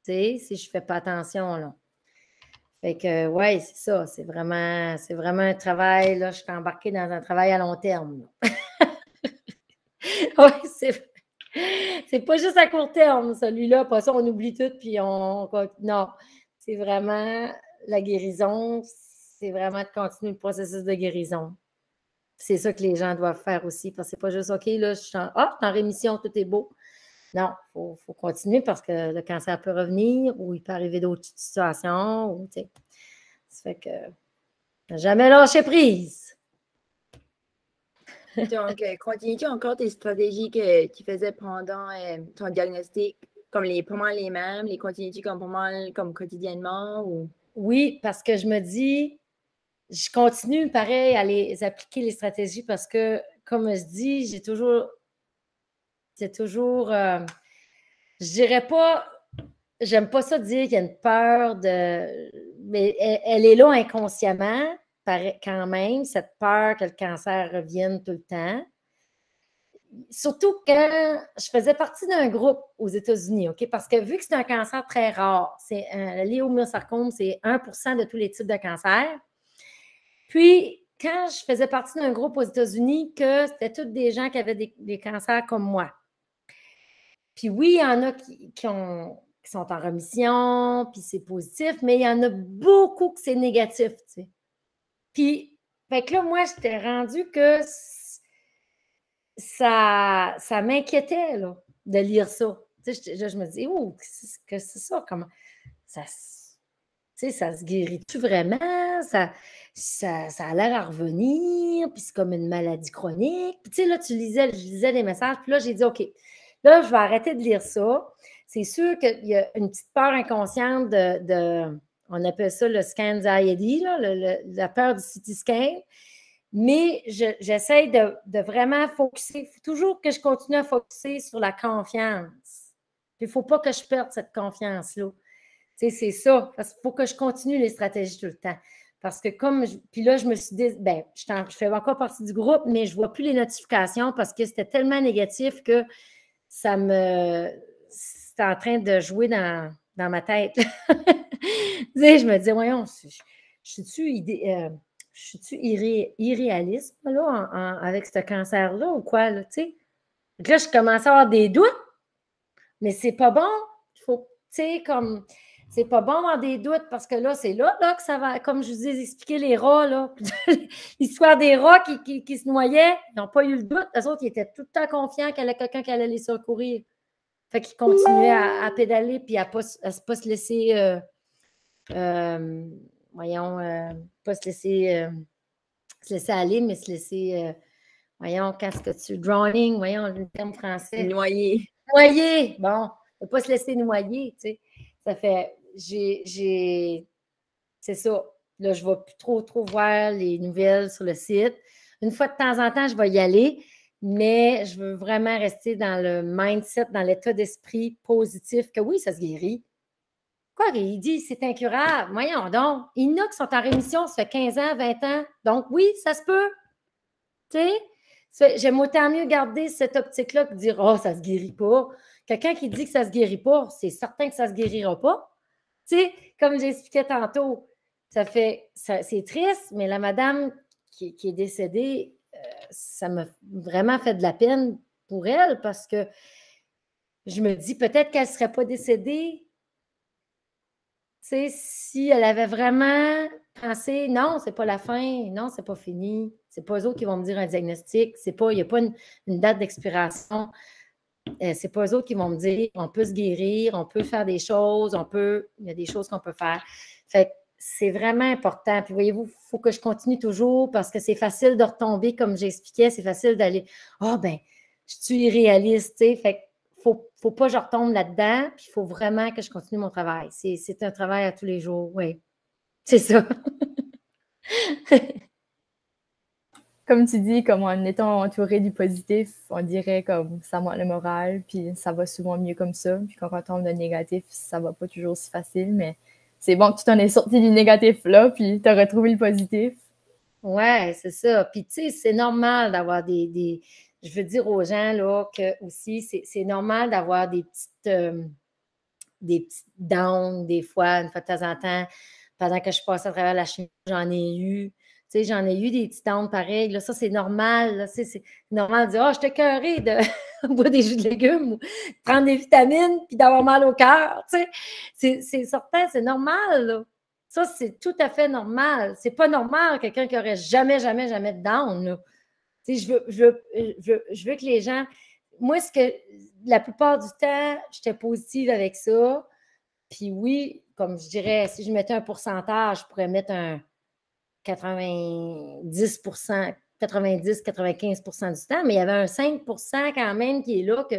Speaker 1: si je ne fais pas attention. Là. Fait ouais, c'est ça. C'est vraiment, c'est vraiment un travail. Là, je suis embarquée dans un travail à long terme. (laughs) oui, c'est c'est pas juste à court terme, celui-là. Pas ça, on oublie tout, puis on. Non, c'est vraiment la guérison, c'est vraiment de continuer le processus de guérison. C'est ça que les gens doivent faire aussi, parce que c'est pas juste OK, là, je suis en, ah, rémission, tout est beau. Non, il faut, continuer parce que le cancer peut revenir ou il peut arriver d'autres situations. ça fait que jamais lâcher prise.
Speaker 2: (laughs) Donc, euh, continues-tu encore tes stratégies que tu faisais pendant euh, ton diagnostic, comme les, pas les mêmes, les continues-tu comme pour moi comme quotidiennement ou? Oui, parce que je
Speaker 1: me dis, je continue pareil à les appliquer les stratégies parce que, comme je dis, j'ai toujours. C'est toujours. Euh, je dirais pas. J'aime pas ça dire qu'il y a une peur de. Mais elle est là inconsciemment, quand même, cette peur que le cancer revienne tout le temps surtout quand je faisais partie d'un groupe aux États-Unis, OK? Parce que vu que c'est un cancer très rare, c'est un léomyosarcome, c'est 1 de tous les types de cancers. Puis, quand je faisais partie d'un groupe aux États-Unis, que c'était tous des gens qui avaient des, cancers comme moi. Puis oui, il y en a qui, sont en remission, puis c'est positif, mais il y en a beaucoup que c'est négatif, Puis, là, moi, j'étais rendue que ça, ça m'inquiétait là, de lire ça. Tu je, me dis, oh, que c'est ça? Comment ça, ça se guérit-tu vraiment? Ça, ça, ça a l'air à revenir, puis c'est comme une maladie chronique. Puis, là, tu lisais, je lisais des messages, puis là, j'ai dit, OK, là, je vais arrêter de lire ça. C'est sûr qu'il y a une petite peur inconsciente de, on appelle ça le scan la peur du city scan. Mais j'essaie de, vraiment focuser, toujours que je continue à focuser sur la confiance. Il ne faut pas que je perde cette confiance-là. C'est ça. Parce qu'il faut que je continue les stratégies tout le temps. Parce que comme, puis là, je me suis dit, ben, je, fais encore partie du groupe, mais je ne vois plus les notifications parce que c'était tellement négatif que ça me, c'était en train de jouer dans, ma tête. (laughs) je me dis, voyons, je, suis-tu euh, je suis-tu irréaliste avec ce cancer-là ou quoi? Là, sais, là, je commence à avoir des doutes, mais c'est pas bon. faut, tu comme c'est pas bon d'avoir des doutes parce que là, c'est là, que ça va, comme je vous ai expliqué, les rats, là, (laughs) l'histoire des rats qui, se noyaient, ils n'ont pas eu le doute. Les autres, ils étaient tout le temps confiants qu'il y avait quelqu'un qui allait les secourir. Fait qu'ils continuaient à, pédaler puis à ne pas, se laisser euh, euh, voyons, euh, pas se laisser, euh, se laisser aller, mais se laisser, euh, voyons, qu'est-ce que tu. Drowning, voyons, le terme français. Noyer. Noyer, bon, ne pas se laisser noyer, tu sais. Ça fait, j'ai. C'est ça. Là, je ne vais plus trop, trop voir les nouvelles sur le site. Une fois de temps en temps, je vais y aller, mais je veux vraiment rester dans le mindset, dans l'état d'esprit positif que oui, ça se guérit il dit c'est incurable? Voyons donc. Il y en sont en rémission, ça fait 15 ans, 20 ans. Donc oui, ça se peut. Tu sais? J'aime autant mieux garder cette optique-là que dire Oh, ça ne se guérit pas. Quelqu'un qui dit que ça ne se guérit pas, c'est certain que ça ne se guérira pas. Tu sais, comme j'expliquais tantôt, ça fait. c'est triste, mais la madame qui, est décédée, euh, ça m'a vraiment fait de la peine pour elle parce que je me dis peut-être qu'elle ne serait pas décédée sais, si elle avait vraiment pensé non, c'est pas la fin, non, c'est pas fini, c'est pas eux autres qui vont me dire un diagnostic, c'est pas, il n'y a pas une, date d'expiration. Euh, c'est pas eux autres qui vont me dire on peut se guérir, on peut faire des choses, on peut, il y a des choses qu'on peut faire. Fait c'est vraiment important. Puis voyez-vous, il faut que je continue toujours parce que c'est facile de retomber, comme j'expliquais, c'est facile d'aller oh, ben, je suis irréaliste, tu sais. Fait faut, faut pas que je retombe là-dedans, puis il faut vraiment que je continue mon travail. C'est un travail à tous les jours, oui. C'est ça. (laughs)
Speaker 3: comme tu dis, comme en étant entouré du positif, on dirait comme ça monte le moral, puis ça va souvent mieux comme ça. Puis quand on retombe dans le négatif, ça va pas toujours si facile, mais c'est bon que tu t'en es sorti du négatif là, puis tu as retrouvé le positif.
Speaker 1: Ouais, c'est ça. Puis tu sais, c'est normal d'avoir des, je veux dire aux gens là, que aussi, c'est normal d'avoir des petites, euh, des petites downs des fois, une fois de temps en temps. Pendant que je passe à travers la Chine, j'en ai eu. Tu sais, j'en ai eu des petites downs pareilles. Là, ça, c'est normal. c'est normal de dire Ah, oh, j'étais cœurée de (laughs) boire des jus de légumes ou prendre des vitamines puis d'avoir mal au cœur. Tu sais, c'est certain, c'est normal. Ça, c'est tout à fait normal. C'est pas normal quelqu'un qui aurait jamais, jamais, jamais de down. Je veux, que les gens. Moi, ce que la plupart du temps, j'étais positive avec ça. Puis oui, comme je dirais, si je mettais un pourcentage, je pourrais mettre un 90 90-95 du temps, mais il y avait un 5 quand même qui est là, que,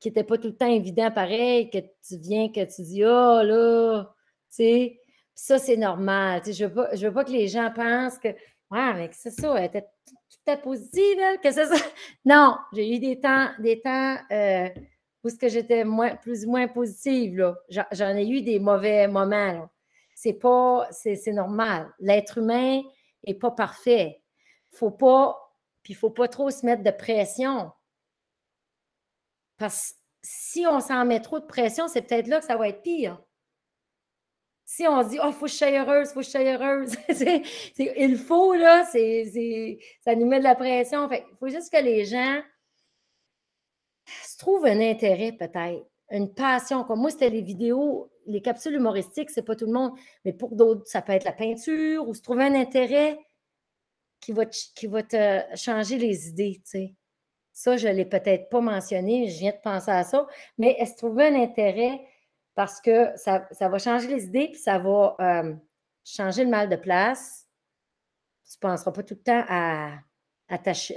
Speaker 1: qui n'était pas tout le temps évident pareil, que tu viens, que tu dis oh, là, tu sais. ça, c'est normal. je ne veux, pas que les gens pensent que Ouais, mais c'est ça, elle était tout être positive, que ça. (laughs) Non, j'ai eu des temps, des temps euh, où ce que j'étais moins, plus ou moins positive, J'en ai eu des mauvais moments, C'est pas, c'est, normal. L'être humain n'est pas parfait. Faut pas, puis faut pas trop se mettre de pression. Parce que si on s'en met trop de pression, c'est peut-être là que ça va être pire si on se dit, oh, ah, il faut que je sois heureuse, il faut que je sois heureuse, (laughs) il faut, là, ça nous met de la pression. il faut juste que les gens se trouvent un intérêt, peut-être, une passion. Comme moi, c'était les vidéos, les capsules humoristiques, c'est pas tout le monde, mais pour d'autres, ça peut être la peinture ou se trouver un intérêt qui va te, qui va changer les idées, Ça, je ne l'ai peut-être pas mentionné, je viens de penser à ça, mais se trouver un intérêt parce que ça, va changer les idées, puis ça va euh, changer le mal de place. Tu ne penseras pas tout le temps à,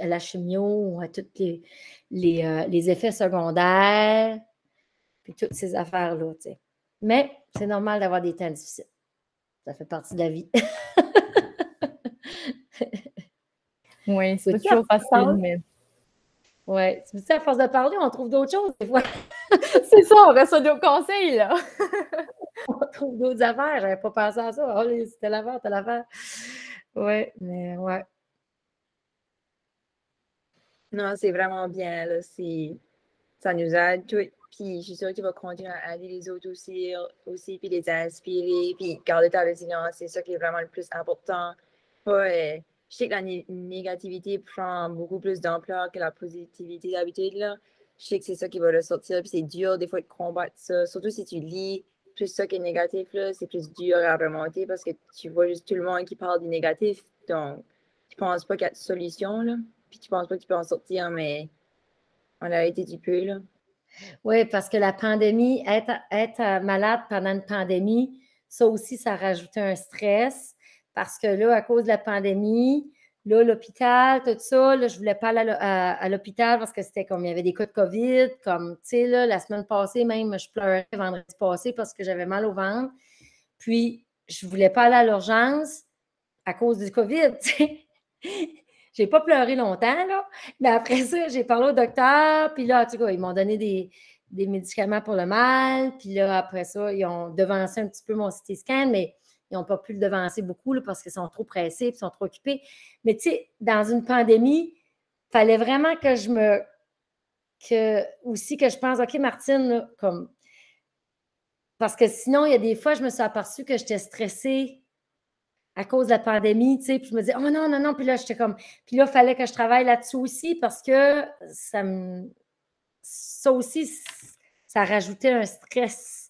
Speaker 1: la chimio, à tous les, euh, les, effets secondaires, puis toutes ces affaires-là. Mais c'est normal d'avoir des temps difficiles. Ça fait partie de la vie.
Speaker 3: oui, (laughs) c'est toujours facile, mais
Speaker 1: oui. Tu sais, à force de parler, on trouve d'autres choses des fois. (laughs) c'est ça, on reste nos conseils, là. (laughs) on trouve d'autres affaires. J'avais pas pensé à ça. Oh, c'était l'affaire, c'était l'affaire.
Speaker 2: Oui, mais ouais. Non, c'est vraiment bien, là. Ça nous aide tout. Puis je suis sûre que tu vas continuer à aider les autres aussi, puis les inspirer, puis garder ta résilience. C'est ça qui est vraiment le plus important. Ouais je sais que la négativité prend beaucoup plus d'ampleur que la positivité d'habitude. Je sais que c'est ça qui va ressortir. Puis c'est dur des fois de combattre ça. Surtout si tu lis plus ça qui est négatif, c'est plus dur à remonter parce que tu vois juste tout le monde qui parle du négatif. Donc, tu ne penses pas qu'il y a de solution. Là. Puis tu penses pas que tu peux en sortir, mais on a été du peu.
Speaker 1: Oui, parce que la pandémie, être, être euh, malade pendant une pandémie, ça aussi, ça rajoutait un stress parce que là, à cause de la pandémie, là, l'hôpital, tout ça, là, je voulais pas aller à, l'hôpital parce que c'était comme il y avait des cas de COVID, comme, tu sais, là, la semaine passée, même, je pleurais vendredi passé parce que j'avais mal au ventre. Puis, je ne voulais pas aller à l'urgence à cause du COVID, (laughs) Je n'ai pas pleuré longtemps, là. Mais après ça, j'ai parlé au docteur, puis là, en tout cas, ils m'ont donné des, des médicaments pour le mal, puis là, après ça, ils ont devancé un petit peu mon CT scan, mais ils n'ont pas pu le devancer beaucoup parce qu'ils sont trop pressés, ils sont trop occupés. Mais tu sais, dans une pandémie, il fallait vraiment que je me. Que, aussi que je pense, OK, Martine, comme. Parce que sinon, il y a des fois, je me suis aperçue que j'étais stressée à cause de la pandémie, tu sais, puis je me disais, oh non, non, non, puis là, j'étais comme, puis là, il fallait que je travaille là-dessus aussi parce que ça me, ça aussi, ça rajoutait un stress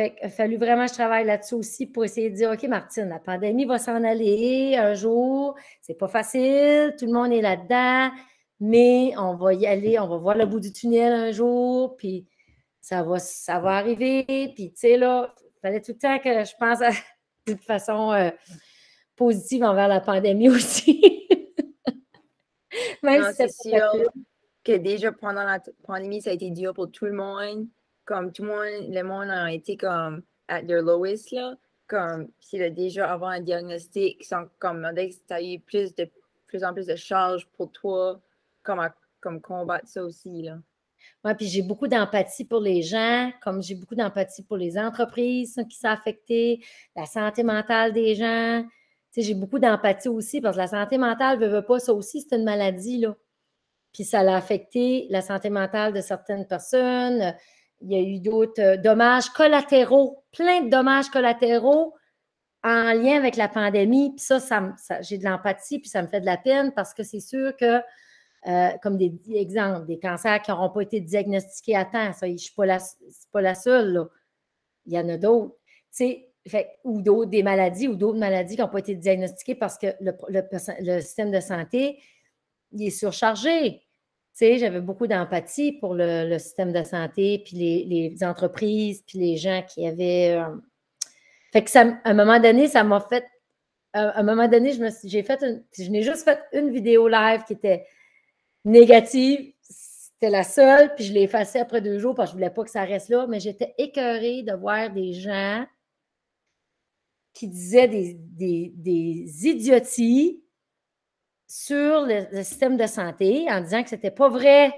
Speaker 1: fait a euh, fallu vraiment que je travaille là-dessus aussi pour essayer de dire OK, Martine, la pandémie va s'en aller un jour, c'est pas facile, tout le monde est là-dedans, mais on va y aller, on va voir le bout du tunnel un jour, puis ça va, ça va arriver. Puis, tu sais, là, il fallait tout le temps que je pense à, (laughs) de façon euh, positive envers la pandémie
Speaker 2: (laughs) aussi.
Speaker 1: Même si c'est sûr
Speaker 2: que déjà pendant la pandémie, ça a été dur pour tout le monde. Comme tout le monde, le monde a été comme at their lowest, là. Comme s'il a déjà avant un diagnostic, sans comme dit que eu plus de plus en plus de charges pour toi, comme, combattre ça aussi, là.
Speaker 1: Oui, puis j'ai beaucoup d'empathie pour les gens, comme j'ai beaucoup d'empathie pour les entreprises qui sont affectées, la santé mentale des gens. Tu j'ai beaucoup d'empathie aussi parce que la santé mentale ne veut, pas, ça aussi, c'est une maladie, là. Puis ça l'a affecté la santé mentale de certaines personnes, il y a eu d'autres euh, dommages collatéraux, plein de dommages collatéraux en lien avec la pandémie. Puis ça, j'ai de l'empathie, puis ça me fait de la peine parce que c'est sûr que, euh, comme des exemples, des cancers qui n'auront pas été diagnostiqués à temps, ça, je ne suis pas la, seule. Il y en a d'autres. ou d'autres des maladies ou d'autres maladies qui n'ont pas été diagnostiquées parce que le, système de santé il est surchargé j'avais beaucoup d'empathie pour le, système de santé, puis les, entreprises, puis les gens qui avaient. Euh, fait que ça, un moment donné, ça m'a fait. Euh, à un moment donné, je j'ai fait je n'ai juste fait une vidéo live qui était négative. C'était la seule, puis je l'ai effacée après deux jours parce que je ne voulais pas que ça reste là. Mais j'étais écœurée de voir des gens qui disaient des, des, des idioties sur le, système de santé en disant que ce n'était pas vrai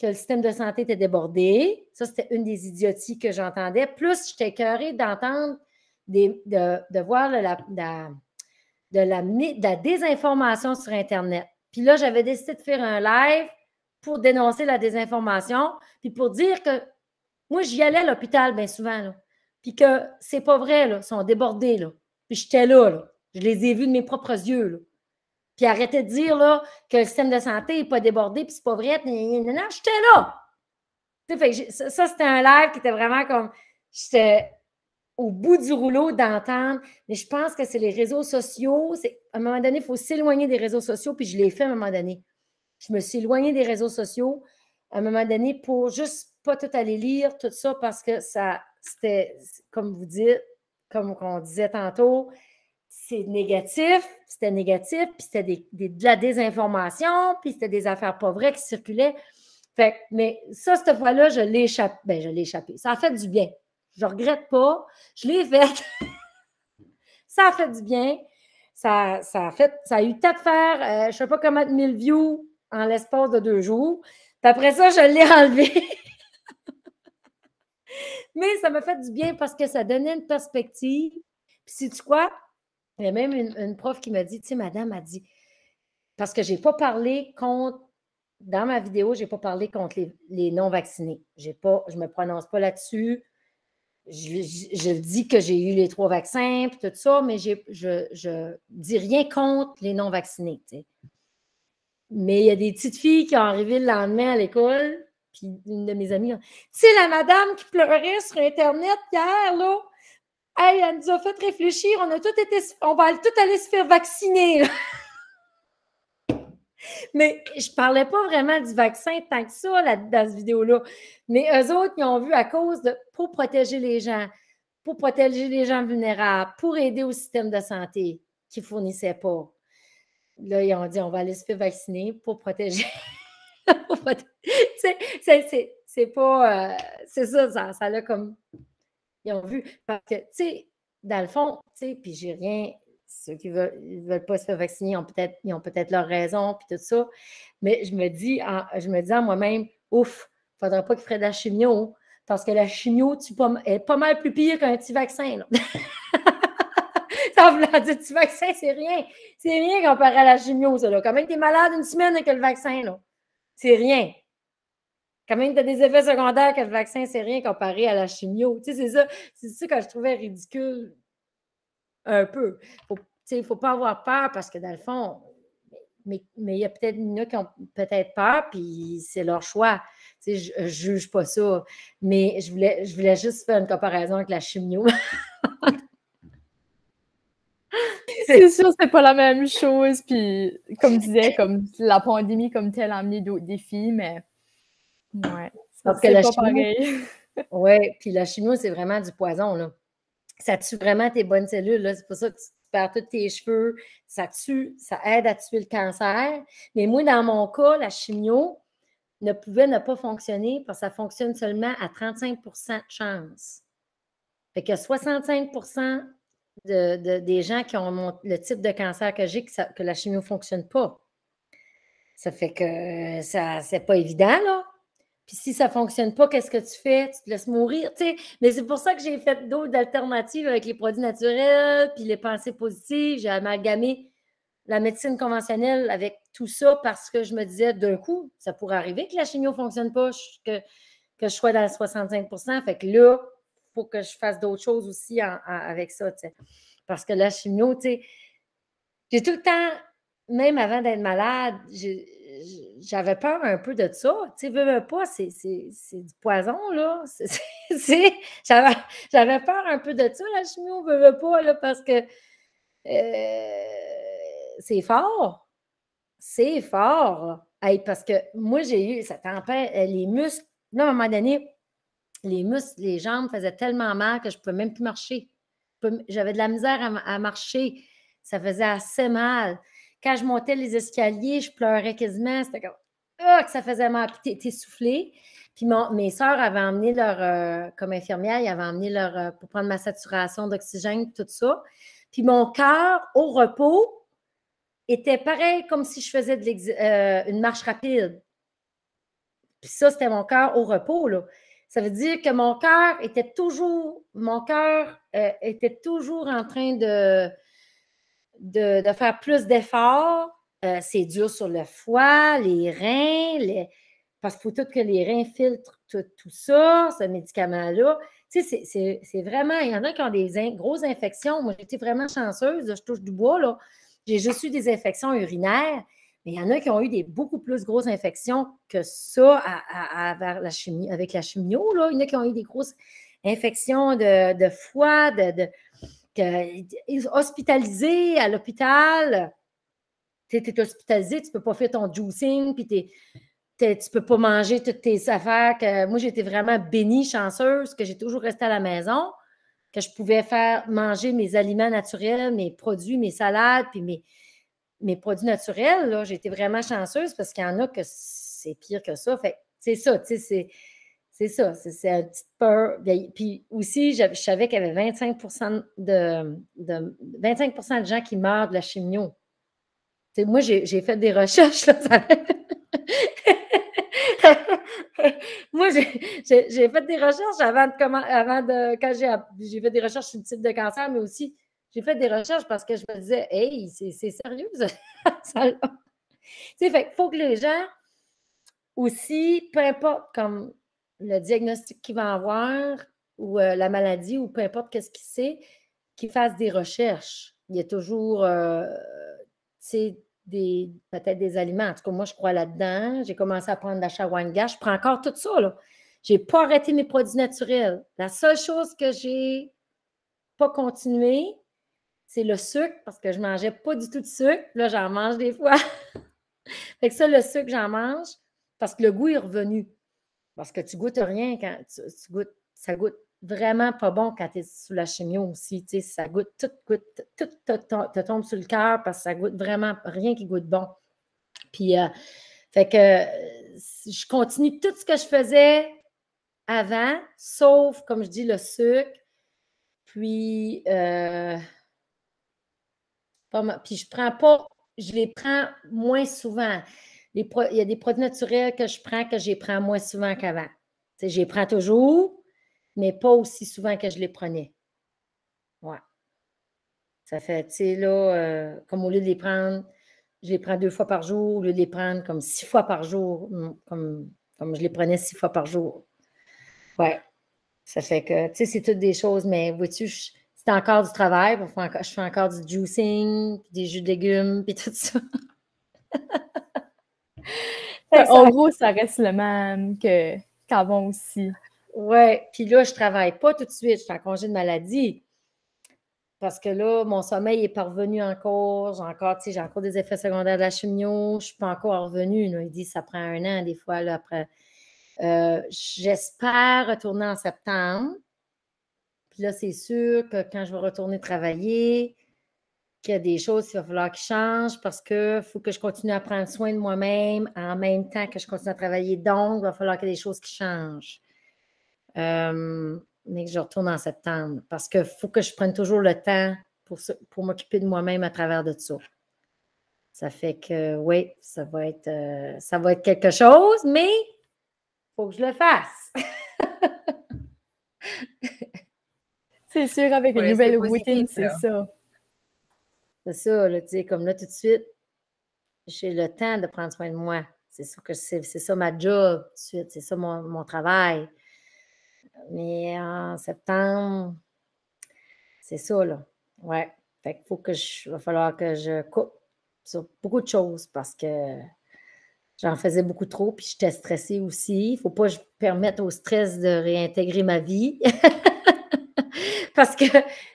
Speaker 1: que le système de santé était débordé. Ça, c'était une des idioties que j'entendais. Plus, j'étais écœurée d'entendre, des, de, voir de la, de, la, la désinformation sur Internet. Puis là, j'avais décidé de faire un live pour dénoncer la désinformation, puis pour dire que moi, j'y allais à l'hôpital bien souvent, puis que c'est pas vrai, là, ils sont débordés. Là. Puis j'étais là, là, je les ai vus de mes propres yeux. Là. Puis arrêtez de dire là, que le système de santé n'est pas débordé, puis c'est pas vrai. Non, non, j'étais là. ça, c'était un live qui était vraiment comme. J'étais au bout du rouleau d'entendre. Mais je pense que c'est les réseaux sociaux. À un moment donné, il faut s'éloigner des réseaux sociaux, puis je l'ai fait à un moment donné. Je me suis éloignée des réseaux sociaux à un moment donné pour juste pas tout aller lire, tout ça, parce que ça, c'était, comme vous dites, comme on disait tantôt, c'est négatif, c'était négatif, puis c'était de la désinformation, puis c'était des affaires pas vraies qui circulaient. Fait mais ça, cette fois-là, je l'ai échappé. Ben, je l'ai échappé. Ça a fait du bien. Je regrette pas. Je l'ai fait. (laughs) ça a fait du bien. Ça, ça, a fait, ça a eu tas de faire, euh, je ne sais pas comment, 1000 views en l'espace de deux jours. Puis après ça, je l'ai (laughs) enlevé. Mais ça m'a fait du bien parce que ça donnait une perspective. Puis, si tu quoi? Il y a même une, prof qui m'a dit, tu sais, madame a dit, parce que je n'ai pas parlé contre, dans ma vidéo, je n'ai pas parlé contre les, non-vaccinés. Pas, je ne me prononce pas là-dessus. Je, dis que j'ai eu les trois vaccins, puis tout ça, mais je ne dis rien contre les non-vaccinés. Mais il y a des petites filles qui sont arrivé le lendemain à l'école, puis une de mes amies, tu sais, la madame qui pleurait sur Internet hier, là, Hey, elle nous a fait réfléchir, on a tout été, on va tout aller se faire vacciner. (laughs) Mais je ne parlais pas vraiment du vaccin tant que ça dans cette vidéo-là. Mais eux autres, ils ont vu à cause de pour protéger les gens, pour protéger les gens vulnérables, pour aider au système de santé qui ne fournissait pas. Là, ils ont dit on va aller se faire vacciner pour protéger. (laughs) c'est pas. Euh, c'est ça, ça, ça a comme ils ont vu. Parce que, tu sais, dans le fond, tu sais, puis j'ai rien, ceux qui ne veulent, pas se faire vacciner ont peut-être, ils ont peut-être leur raison, puis tout ça. Mais je me dis en, je me dis moi-même, ouf, il ne faudrait pas qu'ils feraient de la chimio, parce que la chimio tu, est pas mal plus pire qu'un petit vaccin. Là. (laughs) ça veut dire petit vaccin, c'est rien. C'est rien comparé à la chimio, ça. Là. Quand même, tu es malade une semaine avec le vaccin, là. C'est rien quand même, tu des effets secondaires que le vaccin, c'est rien comparé à la chimio. Tu sais, c'est ça, ça que je trouvais ridicule un peu. tu sais, il ne faut pas avoir peur parce que dans le fond, mais il y a peut-être une qui ont peut-être peur, puis c'est leur choix. Tu sais, je ne juge pas ça. Mais je voulais, je voulais juste faire une comparaison avec la chimio. (laughs) c'est sûr, c'est pas la même chose.
Speaker 3: Puis, comme je comme la pandémie comme telle a amené d'autres défis, mais parce que la chimio.
Speaker 1: (laughs) oui, puis la chimio, c'est vraiment du poison, Ça tue vraiment tes bonnes cellules, C'est pour ça que tu perds tous tes cheveux. Ça tue, ça aide à tuer le cancer. Mais moi, dans mon cas, la chimio ne pouvait ne pas fonctionner parce que ça fonctionne seulement à 35 de chance. Fait que 65 de, des gens qui ont le type de cancer que j'ai, que, la chimio ne fonctionne pas. Ça fait que ça, c'est pas évident, là. Puis si ça ne fonctionne pas, qu'est-ce que tu fais? Tu te laisses mourir, tu sais. Mais c'est pour ça que j'ai fait d'autres alternatives avec les produits naturels, puis les pensées positives. J'ai amalgamé la médecine conventionnelle avec tout ça parce que je me disais, d'un coup, ça pourrait arriver que la chimio ne fonctionne pas, que, que je sois dans les 65 Fait que là, il faut que je fasse d'autres choses aussi avec ça, tu sais. Parce que la chimio, tu sais, j'ai tout le temps, même avant d'être malade, j'ai j'avais peur un peu de ça. Tu sais, veux, pas, c'est du poison, là. (laughs) J'avais peur un peu de ça, la chimie veux, veux pas, là, parce que euh, c'est fort. C'est fort. parce que moi, j'ai eu, ça tempête, euh, les muscles. Là, à un moment donné, les muscles, les jambes faisaient tellement mal que je ne pouvais même plus marcher. J'avais de la misère à marcher. Ça faisait assez mal. Quand je montais les escaliers, je pleurais quasiment. C'était comme ah, que ça faisait mal. Puis t'es soufflé. Puis mes soeurs avaient emmené leur, euh, comme infirmière, ils avaient emmené leur, euh, pour prendre ma saturation d'oxygène, tout ça. Puis mon cœur, au repos, était pareil comme si je faisais euh, une marche rapide. Puis ça, c'était mon cœur au repos, là. Ça veut dire que mon cœur était toujours, mon cœur était toujours en train de, de, faire plus d'efforts. Euh, c'est dur sur le foie, les reins, parce qu'il faut tout que les reins filtrent tout, ça, ce médicament-là. Tu sais, c'est vraiment, il y en a qui ont des grosses infections. Moi, j'étais vraiment chanceuse, je touche du bois, là. J'ai juste eu des infections urinaires, mais il y en a qui ont eu des beaucoup plus grosses infections que ça avec la chimio, là. Il y en a qui ont eu des grosses infections de, foie, de hospitalisé à l'hôpital. Tu es, hospitalisé, tu ne peux pas faire ton juicing, puis tu ne peux pas manger toutes tes affaires. Que, moi, j'étais vraiment bénie, chanceuse, que j'ai toujours resté à la maison, que je pouvais faire manger mes aliments naturels, mes produits, mes salades, puis mes, mes produits naturels. J'étais vraiment chanceuse parce qu'il y en a que c'est pire que ça. Fait c'est ça, tu sais, c'est c'est ça, c'est une petite peur. Puis aussi, je, savais qu'il y avait 25 de, 25 de gens qui meurent de la chimio. moi, j'ai fait des recherches. (laughs) moi, j'ai fait des recherches avant de, comment, avant de quand j'ai fait des recherches sur le type de cancer, mais aussi j'ai fait des recherches parce que je me disais, hey, c'est sérieux, ça. (laughs) ça fait faut que les gens aussi, peu importe comme le diagnostic qu'il va avoir ou euh, la maladie ou peu importe qu'est-ce qu'il sait, qu'il fasse des recherches. Il y a toujours, euh, des peut-être des aliments. En tout cas, moi, je crois là-dedans. J'ai commencé à prendre de la shawanga. Je prends encore tout ça, là. n'ai pas arrêté mes produits naturels. La seule chose que je n'ai pas continué, c'est le sucre, parce que je ne mangeais pas du tout de sucre. Là, j'en mange des fois. (laughs) fait que ça, le sucre, j'en mange parce que le goût est revenu. Parce que tu goûtes rien quand tu, goûtes, ça goûte vraiment pas bon quand tu es sous la chimio aussi. Tu sais, ça goûte, tout tout te, tombe sur le cœur parce que ça goûte vraiment rien qui goûte bon. Puis, euh, fait que euh, je continue tout ce que je faisais avant, sauf, comme je dis, le sucre. Puis, euh, puis je prends pas, je les prends moins souvent il y a des produits naturels que je prends que j'ai prends moins souvent qu'avant. Je les prends toujours, mais pas aussi souvent que je les prenais. Ouais. Ça fait, tu sais, là, euh, comme au lieu de les prendre, je les prends deux fois par jour, au lieu de les prendre comme six fois par jour, mm, comme, comme je les prenais six fois par jour. Ouais. Ça fait que, tu sais, c'est toutes des choses, mais vois-tu, c'est encore du travail. Je fais encore, je fais encore du juicing, puis des jus de légumes, puis tout ça. (laughs)
Speaker 3: (laughs) en gros,
Speaker 1: ça reste le même
Speaker 3: que, qu'avant aussi.
Speaker 1: Oui, puis là, je ne travaille pas tout de suite, je suis en congé de maladie. Parce que là, mon sommeil est pas encore. encore, j'ai encore des effets secondaires de la chimio. Je ne suis pas encore revenue. Il dit ça prend un an des fois là, après. Euh, j'espère retourner en septembre. Puis là, c'est sûr que quand je vais retourner travailler, qu'il y a des choses qu'il va falloir qu'ils changent parce que faut que je continue à prendre soin de moi-même en même temps que je continue à travailler. Donc, il va falloir qu'il y ait des choses qui changent. mais euh, que je retourne en septembre parce qu'il faut que je prenne toujours le temps pour, pour m'occuper de moi-même à travers de tout ça. Ça fait que oui, ça va être, euh, ça va être quelque chose, mais il faut que je le fasse. (laughs) C'est sûr, avec une nouvelle routine, c'est ça. C'est ça, là, tu sais, comme là, tout de suite, j'ai le temps de prendre soin de moi. C'est ça que c'est, ça ma job, tout de suite. C'est ça mon, travail. Mais en septembre, c'est ça, là. Ouais. Fait qu'il faut que je. va falloir que je coupe sur beaucoup de choses parce que j'en faisais beaucoup trop, puis j'étais stressée aussi. Il ne faut pas que je permette au stress de réintégrer ma vie. (laughs) parce que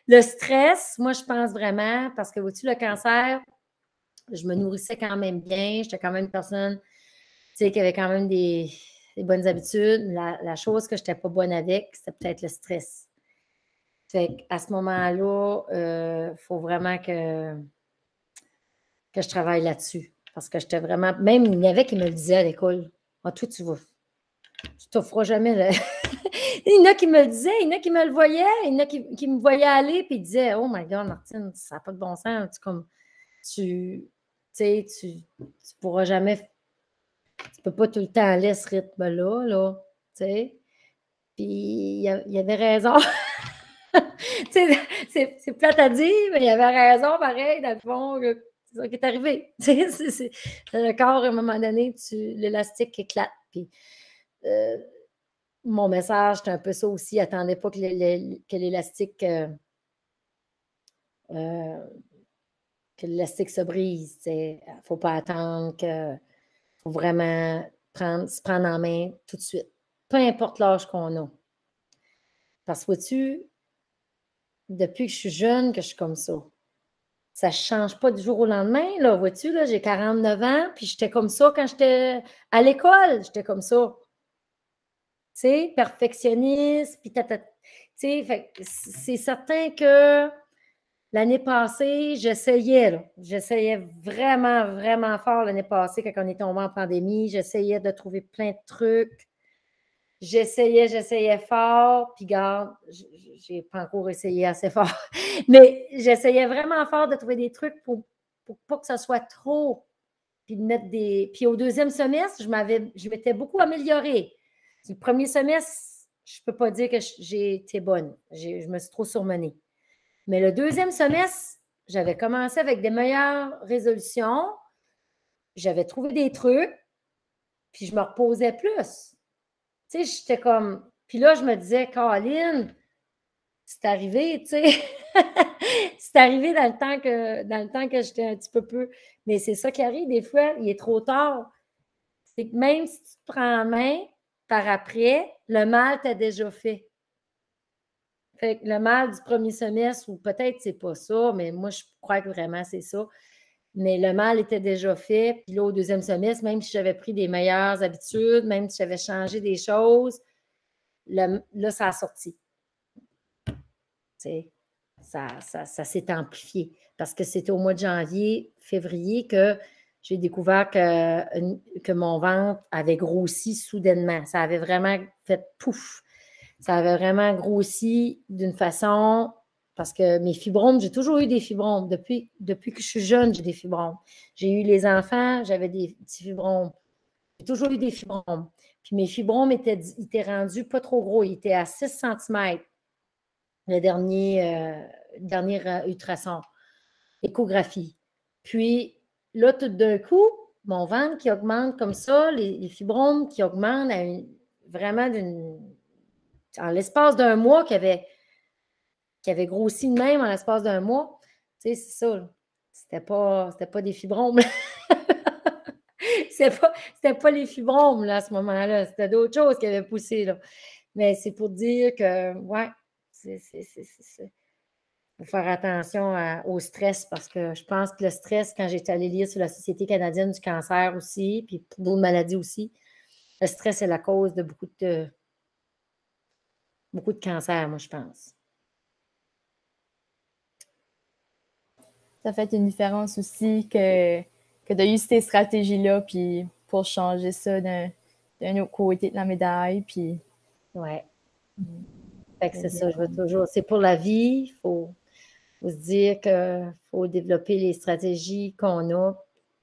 Speaker 1: le stress, moi, je pense vraiment, parce que vois-tu, le cancer, je me nourrissais quand même bien. J'étais quand même une personne qui avait quand même des, bonnes habitudes. La, chose que je n'étais pas bonne avec, c'était peut-être le stress. Fait à ce moment-là, il euh, faut vraiment que, que je travaille là-dessus. Parce que j'étais vraiment. Même il y avait qui me le disait à l'école En ah, tout, tu vas. Tu t'offres jamais le il y en a qui me le disaient, il y en a qui me le voyaient, il y en a qui, me voyaient aller, puis ils disaient Oh my God, Martine, ça n'a pas de bon sens. Tu, comme, tu, tu, tu pourras jamais. Tu peux pas tout le temps aller à ce rythme-là, là. sais. Puis il y, avait raison. (laughs) c'est plate à dire, mais il y avait raison, pareil, dans le fond, c'est ça qui est arrivé. (laughs) C'est le corps, à un moment donné, l'élastique éclate. Puis, euh, mon message, c'est un peu ça aussi. Attendez pas que l'élastique euh, euh, que l'élastique se brise. Il ne faut pas attendre que faut vraiment prendre, se prendre en main tout de suite. Peu importe l'âge qu'on a. Parce que tu depuis que je suis jeune que je suis comme ça. Ça ne change pas du jour au lendemain, là, vois-tu, là, j'ai 49 ans, puis j'étais comme ça quand j'étais à l'école, j'étais comme ça perfectionniste, c'est certain que l'année passée, j'essayais, j'essayais vraiment, vraiment fort l'année passée quand on est tombé en pandémie. J'essayais de trouver plein de trucs. J'essayais, j'essayais fort, puis garde, j'ai pas encore essayé assez fort, (laughs) mais j'essayais vraiment fort de trouver des trucs pour, pour pas que ça soit trop. Puis mettre des. Puis au deuxième semestre, je m'avais, je m'étais beaucoup améliorée. Le premier semestre, je ne peux pas dire que j'ai été bonne. Je me suis trop surmenée. Mais le deuxième semestre, j'avais commencé avec des meilleures résolutions. J'avais trouvé des trucs, puis je me reposais plus. Tu sais, j'étais comme. Puis là, je me disais, Caroline, c'est arrivé, tu sais. (laughs) c'est arrivé dans le temps que dans le temps que j'étais un petit peu peu. Mais c'est ça qui arrive, des fois, il est trop tard. C'est que même si tu te prends en main, par après, le mal t'a déjà fait. le mal du premier semestre, ou peut-être c'est pas ça, mais moi, je crois que vraiment c'est ça. Mais le mal était déjà fait. Puis là, au deuxième semestre, même si j'avais pris des meilleures habitudes, même si j'avais changé des choses, le, là, ça a sorti. ça, ça, ça s'est amplifié. Parce que c'était au mois de janvier, février que j'ai découvert que, que mon ventre avait grossi soudainement. Ça avait vraiment fait pouf. Ça avait vraiment grossi d'une façon parce que mes fibromes, j'ai toujours eu des fibromes. Depuis, depuis que je suis jeune, j'ai des fibromes. J'ai eu les enfants, j'avais des petits fibromes. J'ai toujours eu des fibromes. Puis mes fibromes étaient, étaient rendus pas trop gros. Ils étaient à 6 cm, le dernier, euh, dernier euh, ultrason, échographie. Puis Là, tout d'un coup, mon ventre qui augmente comme ça, les, fibromes qui augmentent vraiment En l'espace d'un mois, qui avait, qui avait grossi de même en l'espace d'un mois. Tu sais, c'est ça. C'était pas, pas des fibromes. (laughs) c'était, pas, pas les fibromes là, à ce moment-là. C'était d'autres choses qui avaient poussé. Mais c'est pour dire que, ouais, c'est, c'est, c'est faire attention au stress parce que je pense que le stress, quand j'étais allée lire sur la Société canadienne du cancer aussi, puis pour d'autres maladies aussi, le stress est la cause de beaucoup de beaucoup de cancers, moi, je pense.
Speaker 3: Ça fait une différence aussi que, que de ces stratégies-là, puis pour changer ça d'un, autre côté de la médaille,
Speaker 1: puis... Ouais. Mm. c'est ça, je veux toujours... C'est pour la vie, il faut faut se dire qu'il faut développer les stratégies qu'on a,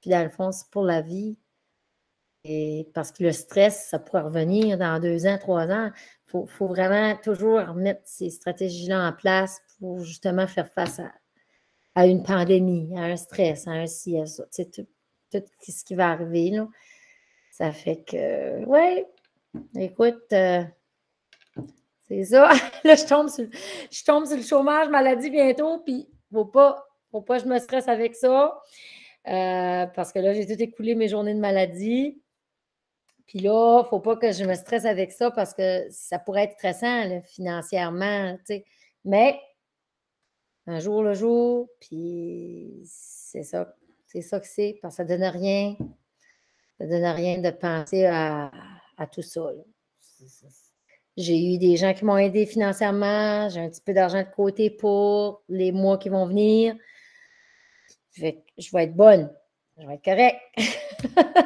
Speaker 1: puis dans le fond, c'est pour la vie. Et parce que le stress, ça pourrait revenir dans deux ans, trois ans. Il faut, vraiment toujours mettre ces stratégies-là en place pour justement faire face à, une pandémie, à un stress, à un ci, à ça. Tu tout, ce qui va arriver. Là. Ça fait que, ouais, écoute, euh, c'est ça. (laughs) Là, je tombe, sur, je tombe sur le chômage maladie bientôt, puis il faut pas, faut pas que je me stresse avec ça. Euh, parce que là, j'ai tout écoulé mes journées de maladie. Puis là, il ne faut pas que je me stresse avec ça parce que ça pourrait être stressant là, financièrement. Mais un jour le jour, puis c'est ça. C'est ça que c'est. Parce ça ne donne rien. Ça donne rien de penser à, tout ça. ça. J'ai eu des gens qui m'ont aidé financièrement. J'ai un petit peu d'argent de côté pour les mois qui vont venir. je vais être bonne. Je vais être correcte.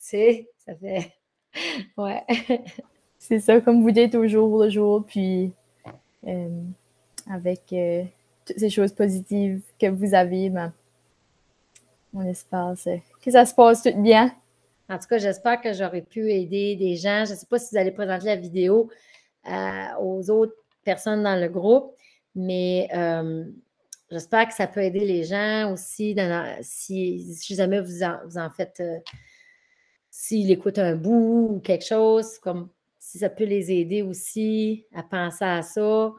Speaker 1: c'est, (laughs) ça fait. Ouais. (laughs)
Speaker 3: C'est ça, comme vous dites, au jour le jour, puis euh, avec euh, toutes ces choses positives que vous avez, ben, on espère euh, que ça se passe tout bien.
Speaker 1: En tout cas, j'espère que j'aurais pu aider des gens. Je ne sais pas si vous allez présenter la vidéo euh, aux autres personnes dans le groupe, mais euh, j'espère que ça peut aider les gens aussi si, jamais vous en, faites, euh, s'ils écoutent un bout ou quelque chose, comme si ça peut les aider aussi à penser à ça.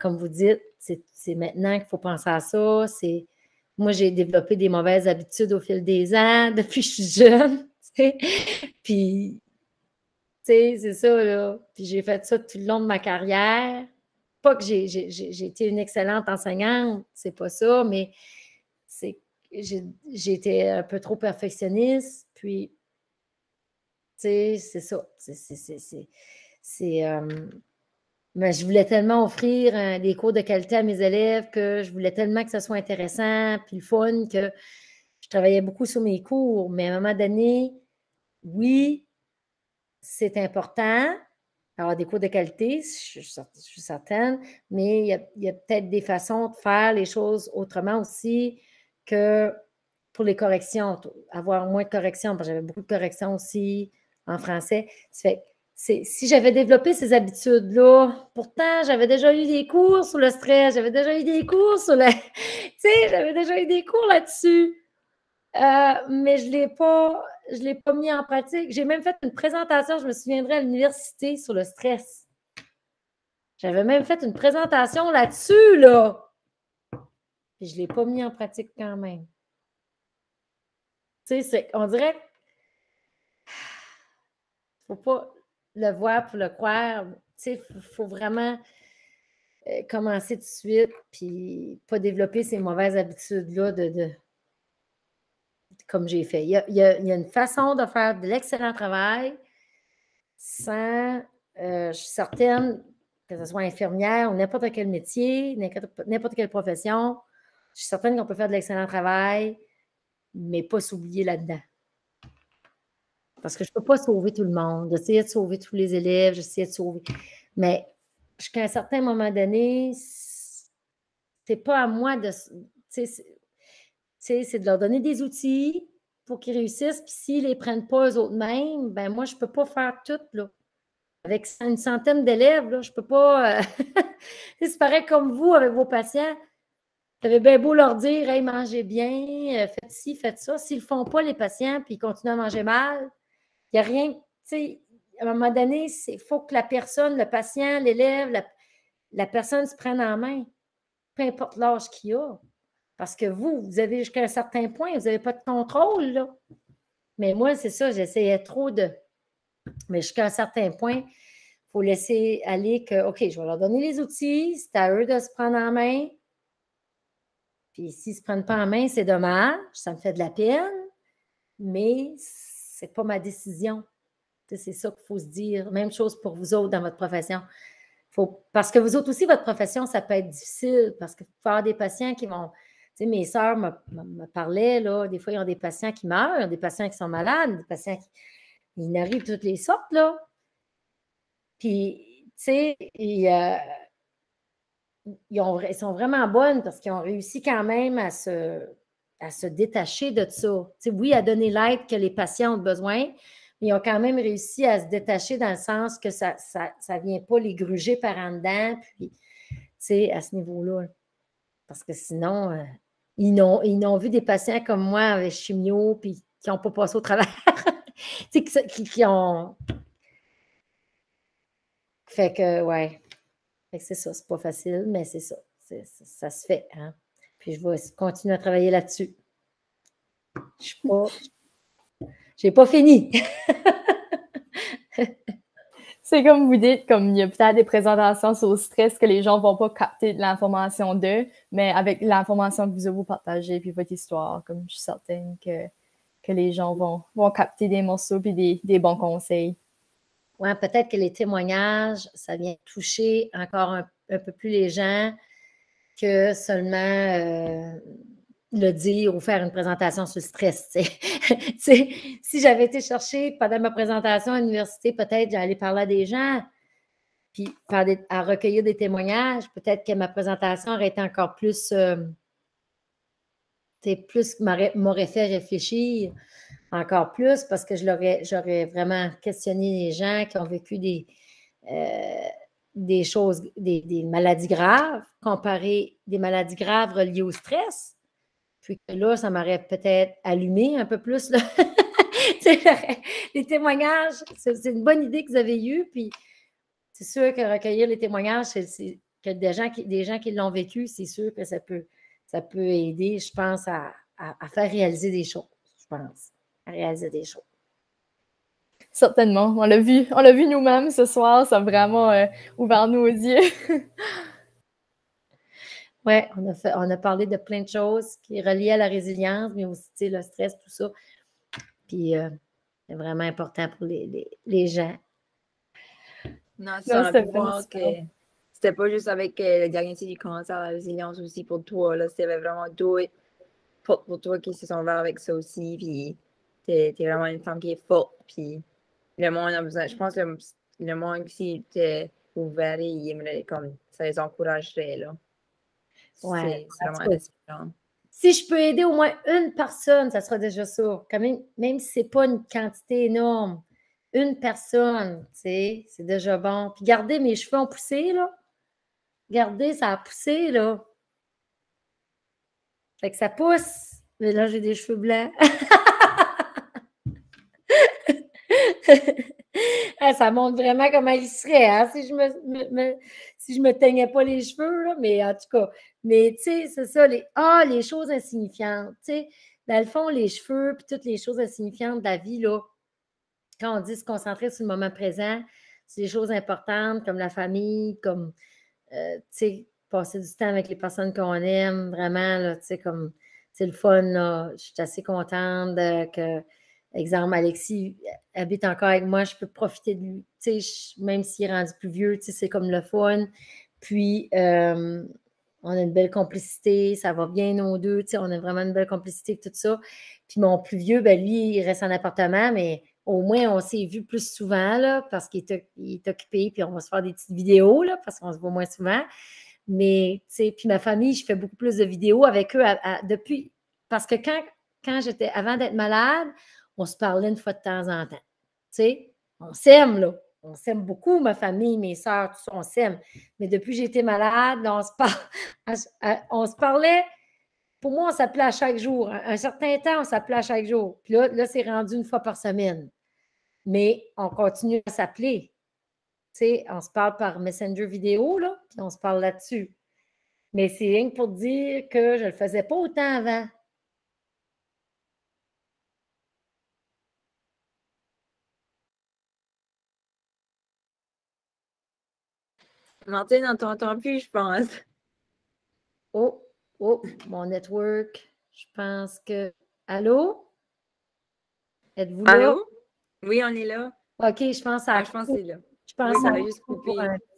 Speaker 1: comme vous dites, c'est maintenant qu'il faut penser à ça. C'est moi, j'ai développé des mauvaises habitudes au fil des ans, depuis que je suis jeune. (laughs) Puis, tu sais, c'est ça, là. Puis j'ai fait ça tout le long de ma carrière. Pas que j'ai, été une excellente enseignante, c'est pas ça, mais c'est j'ai, j'ai été un peu trop perfectionniste. Puis, tu sais, c'est ça. C'est. Euh, mais ben, je voulais tellement offrir euh, des cours de qualité à mes élèves que je voulais tellement que ce soit intéressant, puis fun, que je travaillais beaucoup sur mes cours. Mais à un moment donné, oui, c'est important, d'avoir des cours de qualité, je, suis certaine, mais il y a, peut-être des façons de faire les choses autrement aussi que pour les corrections, avoir moins de corrections, parce que j'avais beaucoup de corrections aussi en français. Ça fait si j'avais développé ces habitudes-là, pourtant, j'avais déjà eu des cours sur le stress, j'avais déjà eu des cours sur le. (laughs) tu sais, j'avais déjà eu des cours là-dessus. Euh, mais je ne l'ai pas. mis en pratique. J'ai même fait une présentation, je me souviendrai, à l'université sur le stress. J'avais même fait une présentation là-dessus, là. Puis je ne l'ai pas mis en pratique quand même. Tu sais, on dirait. (sighs) Faut pas le voir pour le croire. Tu sais, il faut, vraiment euh, commencer tout de suite, puis pas développer ces mauvaises habitudes-là de, comme j'ai fait. Il y, a, une façon de faire de l'excellent travail sans, euh, je suis certaine, que ce soit infirmière ou n'importe quel métier, n'importe quelle profession, je suis certaine qu'on peut faire de l'excellent travail, mais pas s'oublier là-dedans. Parce que je ne peux pas sauver tout le monde. J'essaie de sauver tous les élèves, j'essaie de sauver. Mais jusqu'à un certain moment donné, c'est pas à moi de. C'est de leur donner des outils pour qu'ils réussissent. Puis s'ils ne les prennent pas eux-mêmes, ben moi, je ne peux pas faire tout. Là. Avec une centaine d'élèves, je ne peux pas. Euh, (laughs) c'est pareil comme vous avec vos patients. Vous avez bien beau leur dire, hey, mangez bien, euh, faites ci, faites ça. S'ils ne font pas, les patients, puis ils continuent à manger mal, il n'y a rien, tu sais, à un moment donné, il faut que la personne, le patient, l'élève, la, personne se prenne en main, peu importe l'âge qu'il a. Parce que vous, vous avez jusqu'à un certain point, vous n'avez pas de contrôle. Là. Mais moi, c'est ça, j'essayais trop de. Mais jusqu'à un certain point, il faut laisser aller que, OK, je vais leur donner les outils, c'est à eux de se prendre en main. Puis s'ils ne se prennent pas en main, c'est dommage, ça me fait de la peine, mais n'est pas ma décision. C'est ça qu'il faut se dire. Même chose pour vous autres dans votre profession. Faut, parce que vous autres aussi, votre profession, ça peut être difficile parce que faut des patients qui vont. Tu sais, mes sœurs me, me, parlaient, là, des fois, ils ont des patients qui meurent, des patients qui sont malades, des patients qui. Il n'arrivent toutes les sortes, là. Puis, tu sais, euh, ils, ils sont vraiment bonnes parce qu'ils ont réussi quand même à se à se détacher de ça. oui, à donner l'aide que les patients ont besoin, mais ils ont quand même réussi à se détacher dans le sens que ça ne vient pas les gruger par en dedans, puis à ce niveau-là. Parce que sinon, euh, ils, n'ont ils vu des patients comme moi avec chimio, puis qui n'ont pas passé au travers. (laughs) qui, qui ont. Fait que, ouais. c'est ça, c'est pas facile, mais c'est ça. ça se fait, hein. Puis je vais continuer à travailler là-dessus. Je suis pas... J'ai pas fini. (laughs)
Speaker 3: c'est comme vous dites, comme il y a peut-être des présentations sur le stress que les gens ne vont pas capter de l'information d'eux, mais avec l'information que vous avez partagée puis votre histoire, comme je suis certaine que, les gens vont, capter des morceaux puis des, bons conseils.
Speaker 1: Oui, peut-être que les témoignages, ça vient toucher encore un peu plus les gens que seulement euh, le dire ou faire une présentation sur le stress. (laughs) si j'avais été chercher pendant ma présentation à l'université, peut-être j'allais parler à des gens, puis faire à recueillir des témoignages, peut-être que ma présentation aurait été encore plus, euh, plus m'aurait fait réfléchir encore plus parce que j'aurais vraiment questionné les gens qui ont vécu des, euh, des choses, des, maladies graves, comparer des maladies graves reliées au stress, puis que là, ça m'aurait peut-être allumé un peu plus. (laughs) (laughs) les témoignages, c'est une bonne idée que vous avez eue, puis c'est sûr que recueillir les témoignages, c'est des gens qui, des gens qui l'ont vécu, c'est sûr que ça peut, ça peut aider, je pense, à, à faire réaliser des choses, je pense, à réaliser des choses. Certainement. On l'a vu, on l'a vu nous-mêmes ce soir. Ça a vraiment euh, ouvert nos yeux. (laughs) Ouais, on a parlé de plein de choses qui sont reliées à la résilience, mais aussi le stress, tout ça. Puis euh, c'est vraiment important pour les, gens.
Speaker 2: Non, ça que c'était pas juste avec euh, le diagnostic du cancer, la résilience aussi pour toi. Là, c'était vraiment d'autres pour, toi qui se sont là avec ça aussi. Puis t'es vraiment une femme qui est forte. Puis le monde a besoin. Je pense que le, monde, s'il était ouvert, il comme, ça les encouragerait. Là. Ouais, vraiment
Speaker 1: Si je peux aider au moins une personne, ça sera déjà ça. Quand même, même si ce n'est pas une quantité énorme, une personne, tu sais, c'est déjà bon. Puis gardez, mes cheveux ont poussé, là. garder ça a poussé, là. Fait que ça pousse. Mais là, j'ai des cheveux blancs. (laughs) (laughs) Ah, ça montre vraiment comment elle serait hein, si je me, me, si je me teignais pas les cheveux, mais en tout cas. Mais tu sais, c'est ça, les ah, les choses insignifiantes. dans le fond, les cheveux, puis toutes les choses insignifiantes de la vie, là, quand on dit se concentrer sur le moment présent, sur les choses importantes comme la famille, comme euh, passer du temps avec les personnes qu'on aime, vraiment, tu sais, comme c'est le fun, Je suis assez contente que Exemple, Alexis euh, habite encore avec moi, je peux profiter de lui, même s'il est rendu plus vieux, c'est comme le fun. Puis, euh, on a une belle complicité, ça va bien nos deux, on a vraiment une belle complicité, tout ça. Puis mon plus vieux, ben lui, il reste en appartement, mais au moins, on s'est vu plus souvent, là, parce qu'il est, occupé, puis on va se faire des petites vidéos, là, parce qu'on se voit moins souvent. Mais, tu sais, puis ma famille, je fais beaucoup plus de vidéos avec eux depuis, parce que quand, quand j'étais, avant d'être malade, on se parlait une fois de temps en temps. Tu sais, on s'aime, là. On s'aime beaucoup, ma famille, mes soeurs, tout ça, on s'aime. Mais depuis que j'ai malade, (laughs) euh, on se, parlait. Pour moi, on s'appelait à chaque jour. Un certain temps, on s'appelait à chaque jour. Puis là, là c'est rendu une fois par semaine. Mais on continue à s'appeler. Tu sais, on se parle par Messenger vidéo, là, puis on se parle là-dessus. Mais c'est rien que pour dire que je ne le faisais pas autant avant.
Speaker 2: dans ton temps plus, je pense.
Speaker 1: Oh, oh, mon network. Je pense que. Allô? Êtes-vous là? Allô?
Speaker 2: Oui, on est là.
Speaker 1: OK, je pense à. Ah, je pense que c'est là. Je pense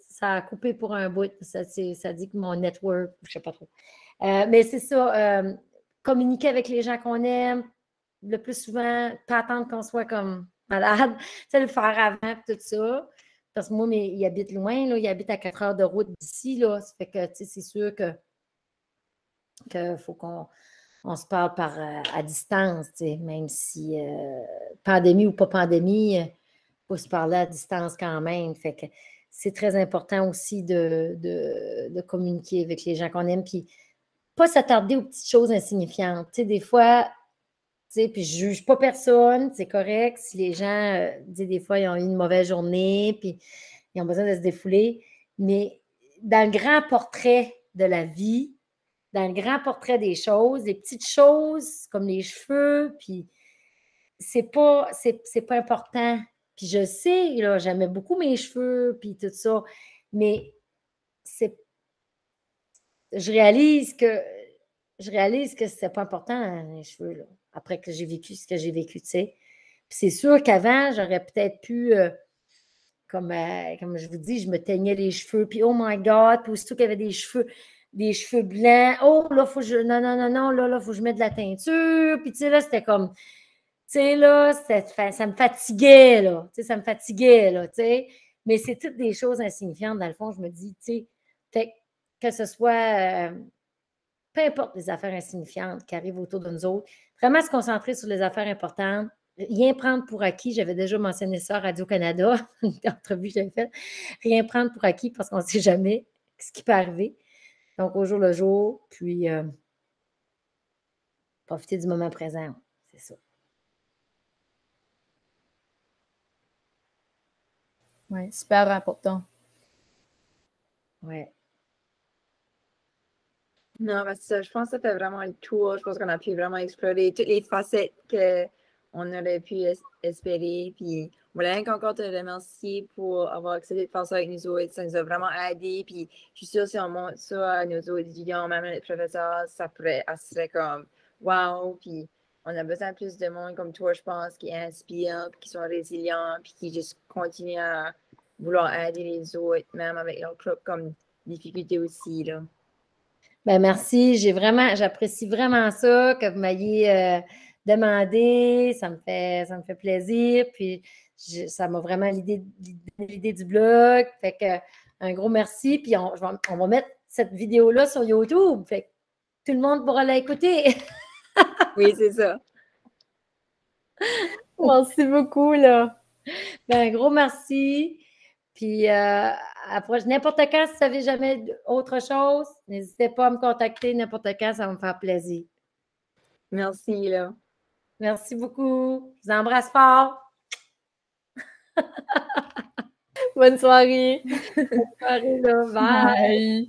Speaker 1: ça, a coupé. pour un bout. Ça, dit que mon network, je ne sais pas trop. Euh, mais c'est ça. Euh, communiquer avec les gens qu'on aime le plus souvent, pas attendre qu'on soit comme malade, (laughs) c'est le faire avant, tout ça. Parce que moi, mais, il habite loin, là, il habite à 4 heures de route d'ici. Ça fait que c'est sûr que qu'il faut qu'on on se parle par, euh, à distance, même si euh, pandémie ou pas pandémie, il euh, faut se parler à distance quand même. Fait que c'est très important aussi de, communiquer avec les gens qu'on aime, puis pas s'attarder aux petites choses insignifiantes. sais, des fois, puis je juge pas personne, c'est correct. Si les gens, disent euh, des fois, ils ont eu une mauvaise journée, puis ils ont besoin de se défouler. Mais dans le grand portrait de la vie, dans le grand portrait des choses, des petites choses comme les cheveux, puis c'est pas, c'est, pas important. Puis je sais, j'aimais beaucoup mes cheveux, puis tout ça, mais c'est, je réalise que, je réalise que c'est pas important, hein, les cheveux, là après que j'ai vécu ce que j'ai vécu, tu sais. Puis c'est sûr qu'avant, j'aurais peut-être pu, euh, comme, euh, comme je vous dis, je me teignais les cheveux, puis oh my God, puis aussitôt qu'il y avait des cheveux, des cheveux blancs, oh là, faut que je, non, non, non, non, là, là, faut que je mette de la teinture, puis tu sais, là, c'était comme, tu sais, là, ça me fatiguait, là, tu sais, ça me fatiguait, là, tu sais. Mais c'est toutes des choses insignifiantes, dans le fond, je me dis, tu sais, que ce soit... Euh, peu importe les affaires insignifiantes qui arrivent autour de nous autres, vraiment se concentrer sur les affaires importantes, rien prendre pour acquis. J'avais déjà mentionné ça à Radio-Canada, (laughs) une entrevue que j'avais faite. Rien prendre pour acquis parce qu'on ne sait jamais ce qui peut arriver. Donc, au jour le jour, puis euh, profiter du moment présent. C'est ça.
Speaker 3: Oui, super important. Oui.
Speaker 2: Non, parce que je pense que ça fait vraiment le tour. Je pense qu'on a pu vraiment explorer toutes les facettes qu'on aurait pu espérer. Puis, on encore te remercier pour avoir accepté de faire ça avec nous autres. Ça nous a vraiment aidé. Puis, je suis sûre si on montre ça à nos autres étudiants, même à les professeurs, ça pourrait, serait comme wow. Puis, on a besoin de plus de monde comme toi, je pense, qui inspire, qui sont résilients, puis qui juste continuent à vouloir aider les autres, même avec leurs propres comme, difficultés aussi. Là.
Speaker 1: Ben merci, j'ai vraiment, j'apprécie vraiment ça que vous m'ayez euh, demandé, ça me fait, ça me fait plaisir, puis ça m'a vraiment l'idée, l'idée du blog, fait que un gros merci, puis on, va mettre cette vidéo là sur YouTube, fait que tout le monde pourra l'écouter.
Speaker 2: (laughs) oui, c'est ça.
Speaker 1: Merci beaucoup là. Ben un gros merci, puis. Euh, N'importe quand, si vous savez jamais autre chose, n'hésitez pas à me contacter n'importe quand, ça va me faire plaisir. Merci, là. Merci beaucoup. Je vous embrasse fort. (laughs) Bonne soirée. Bonne soirée, là. Bye.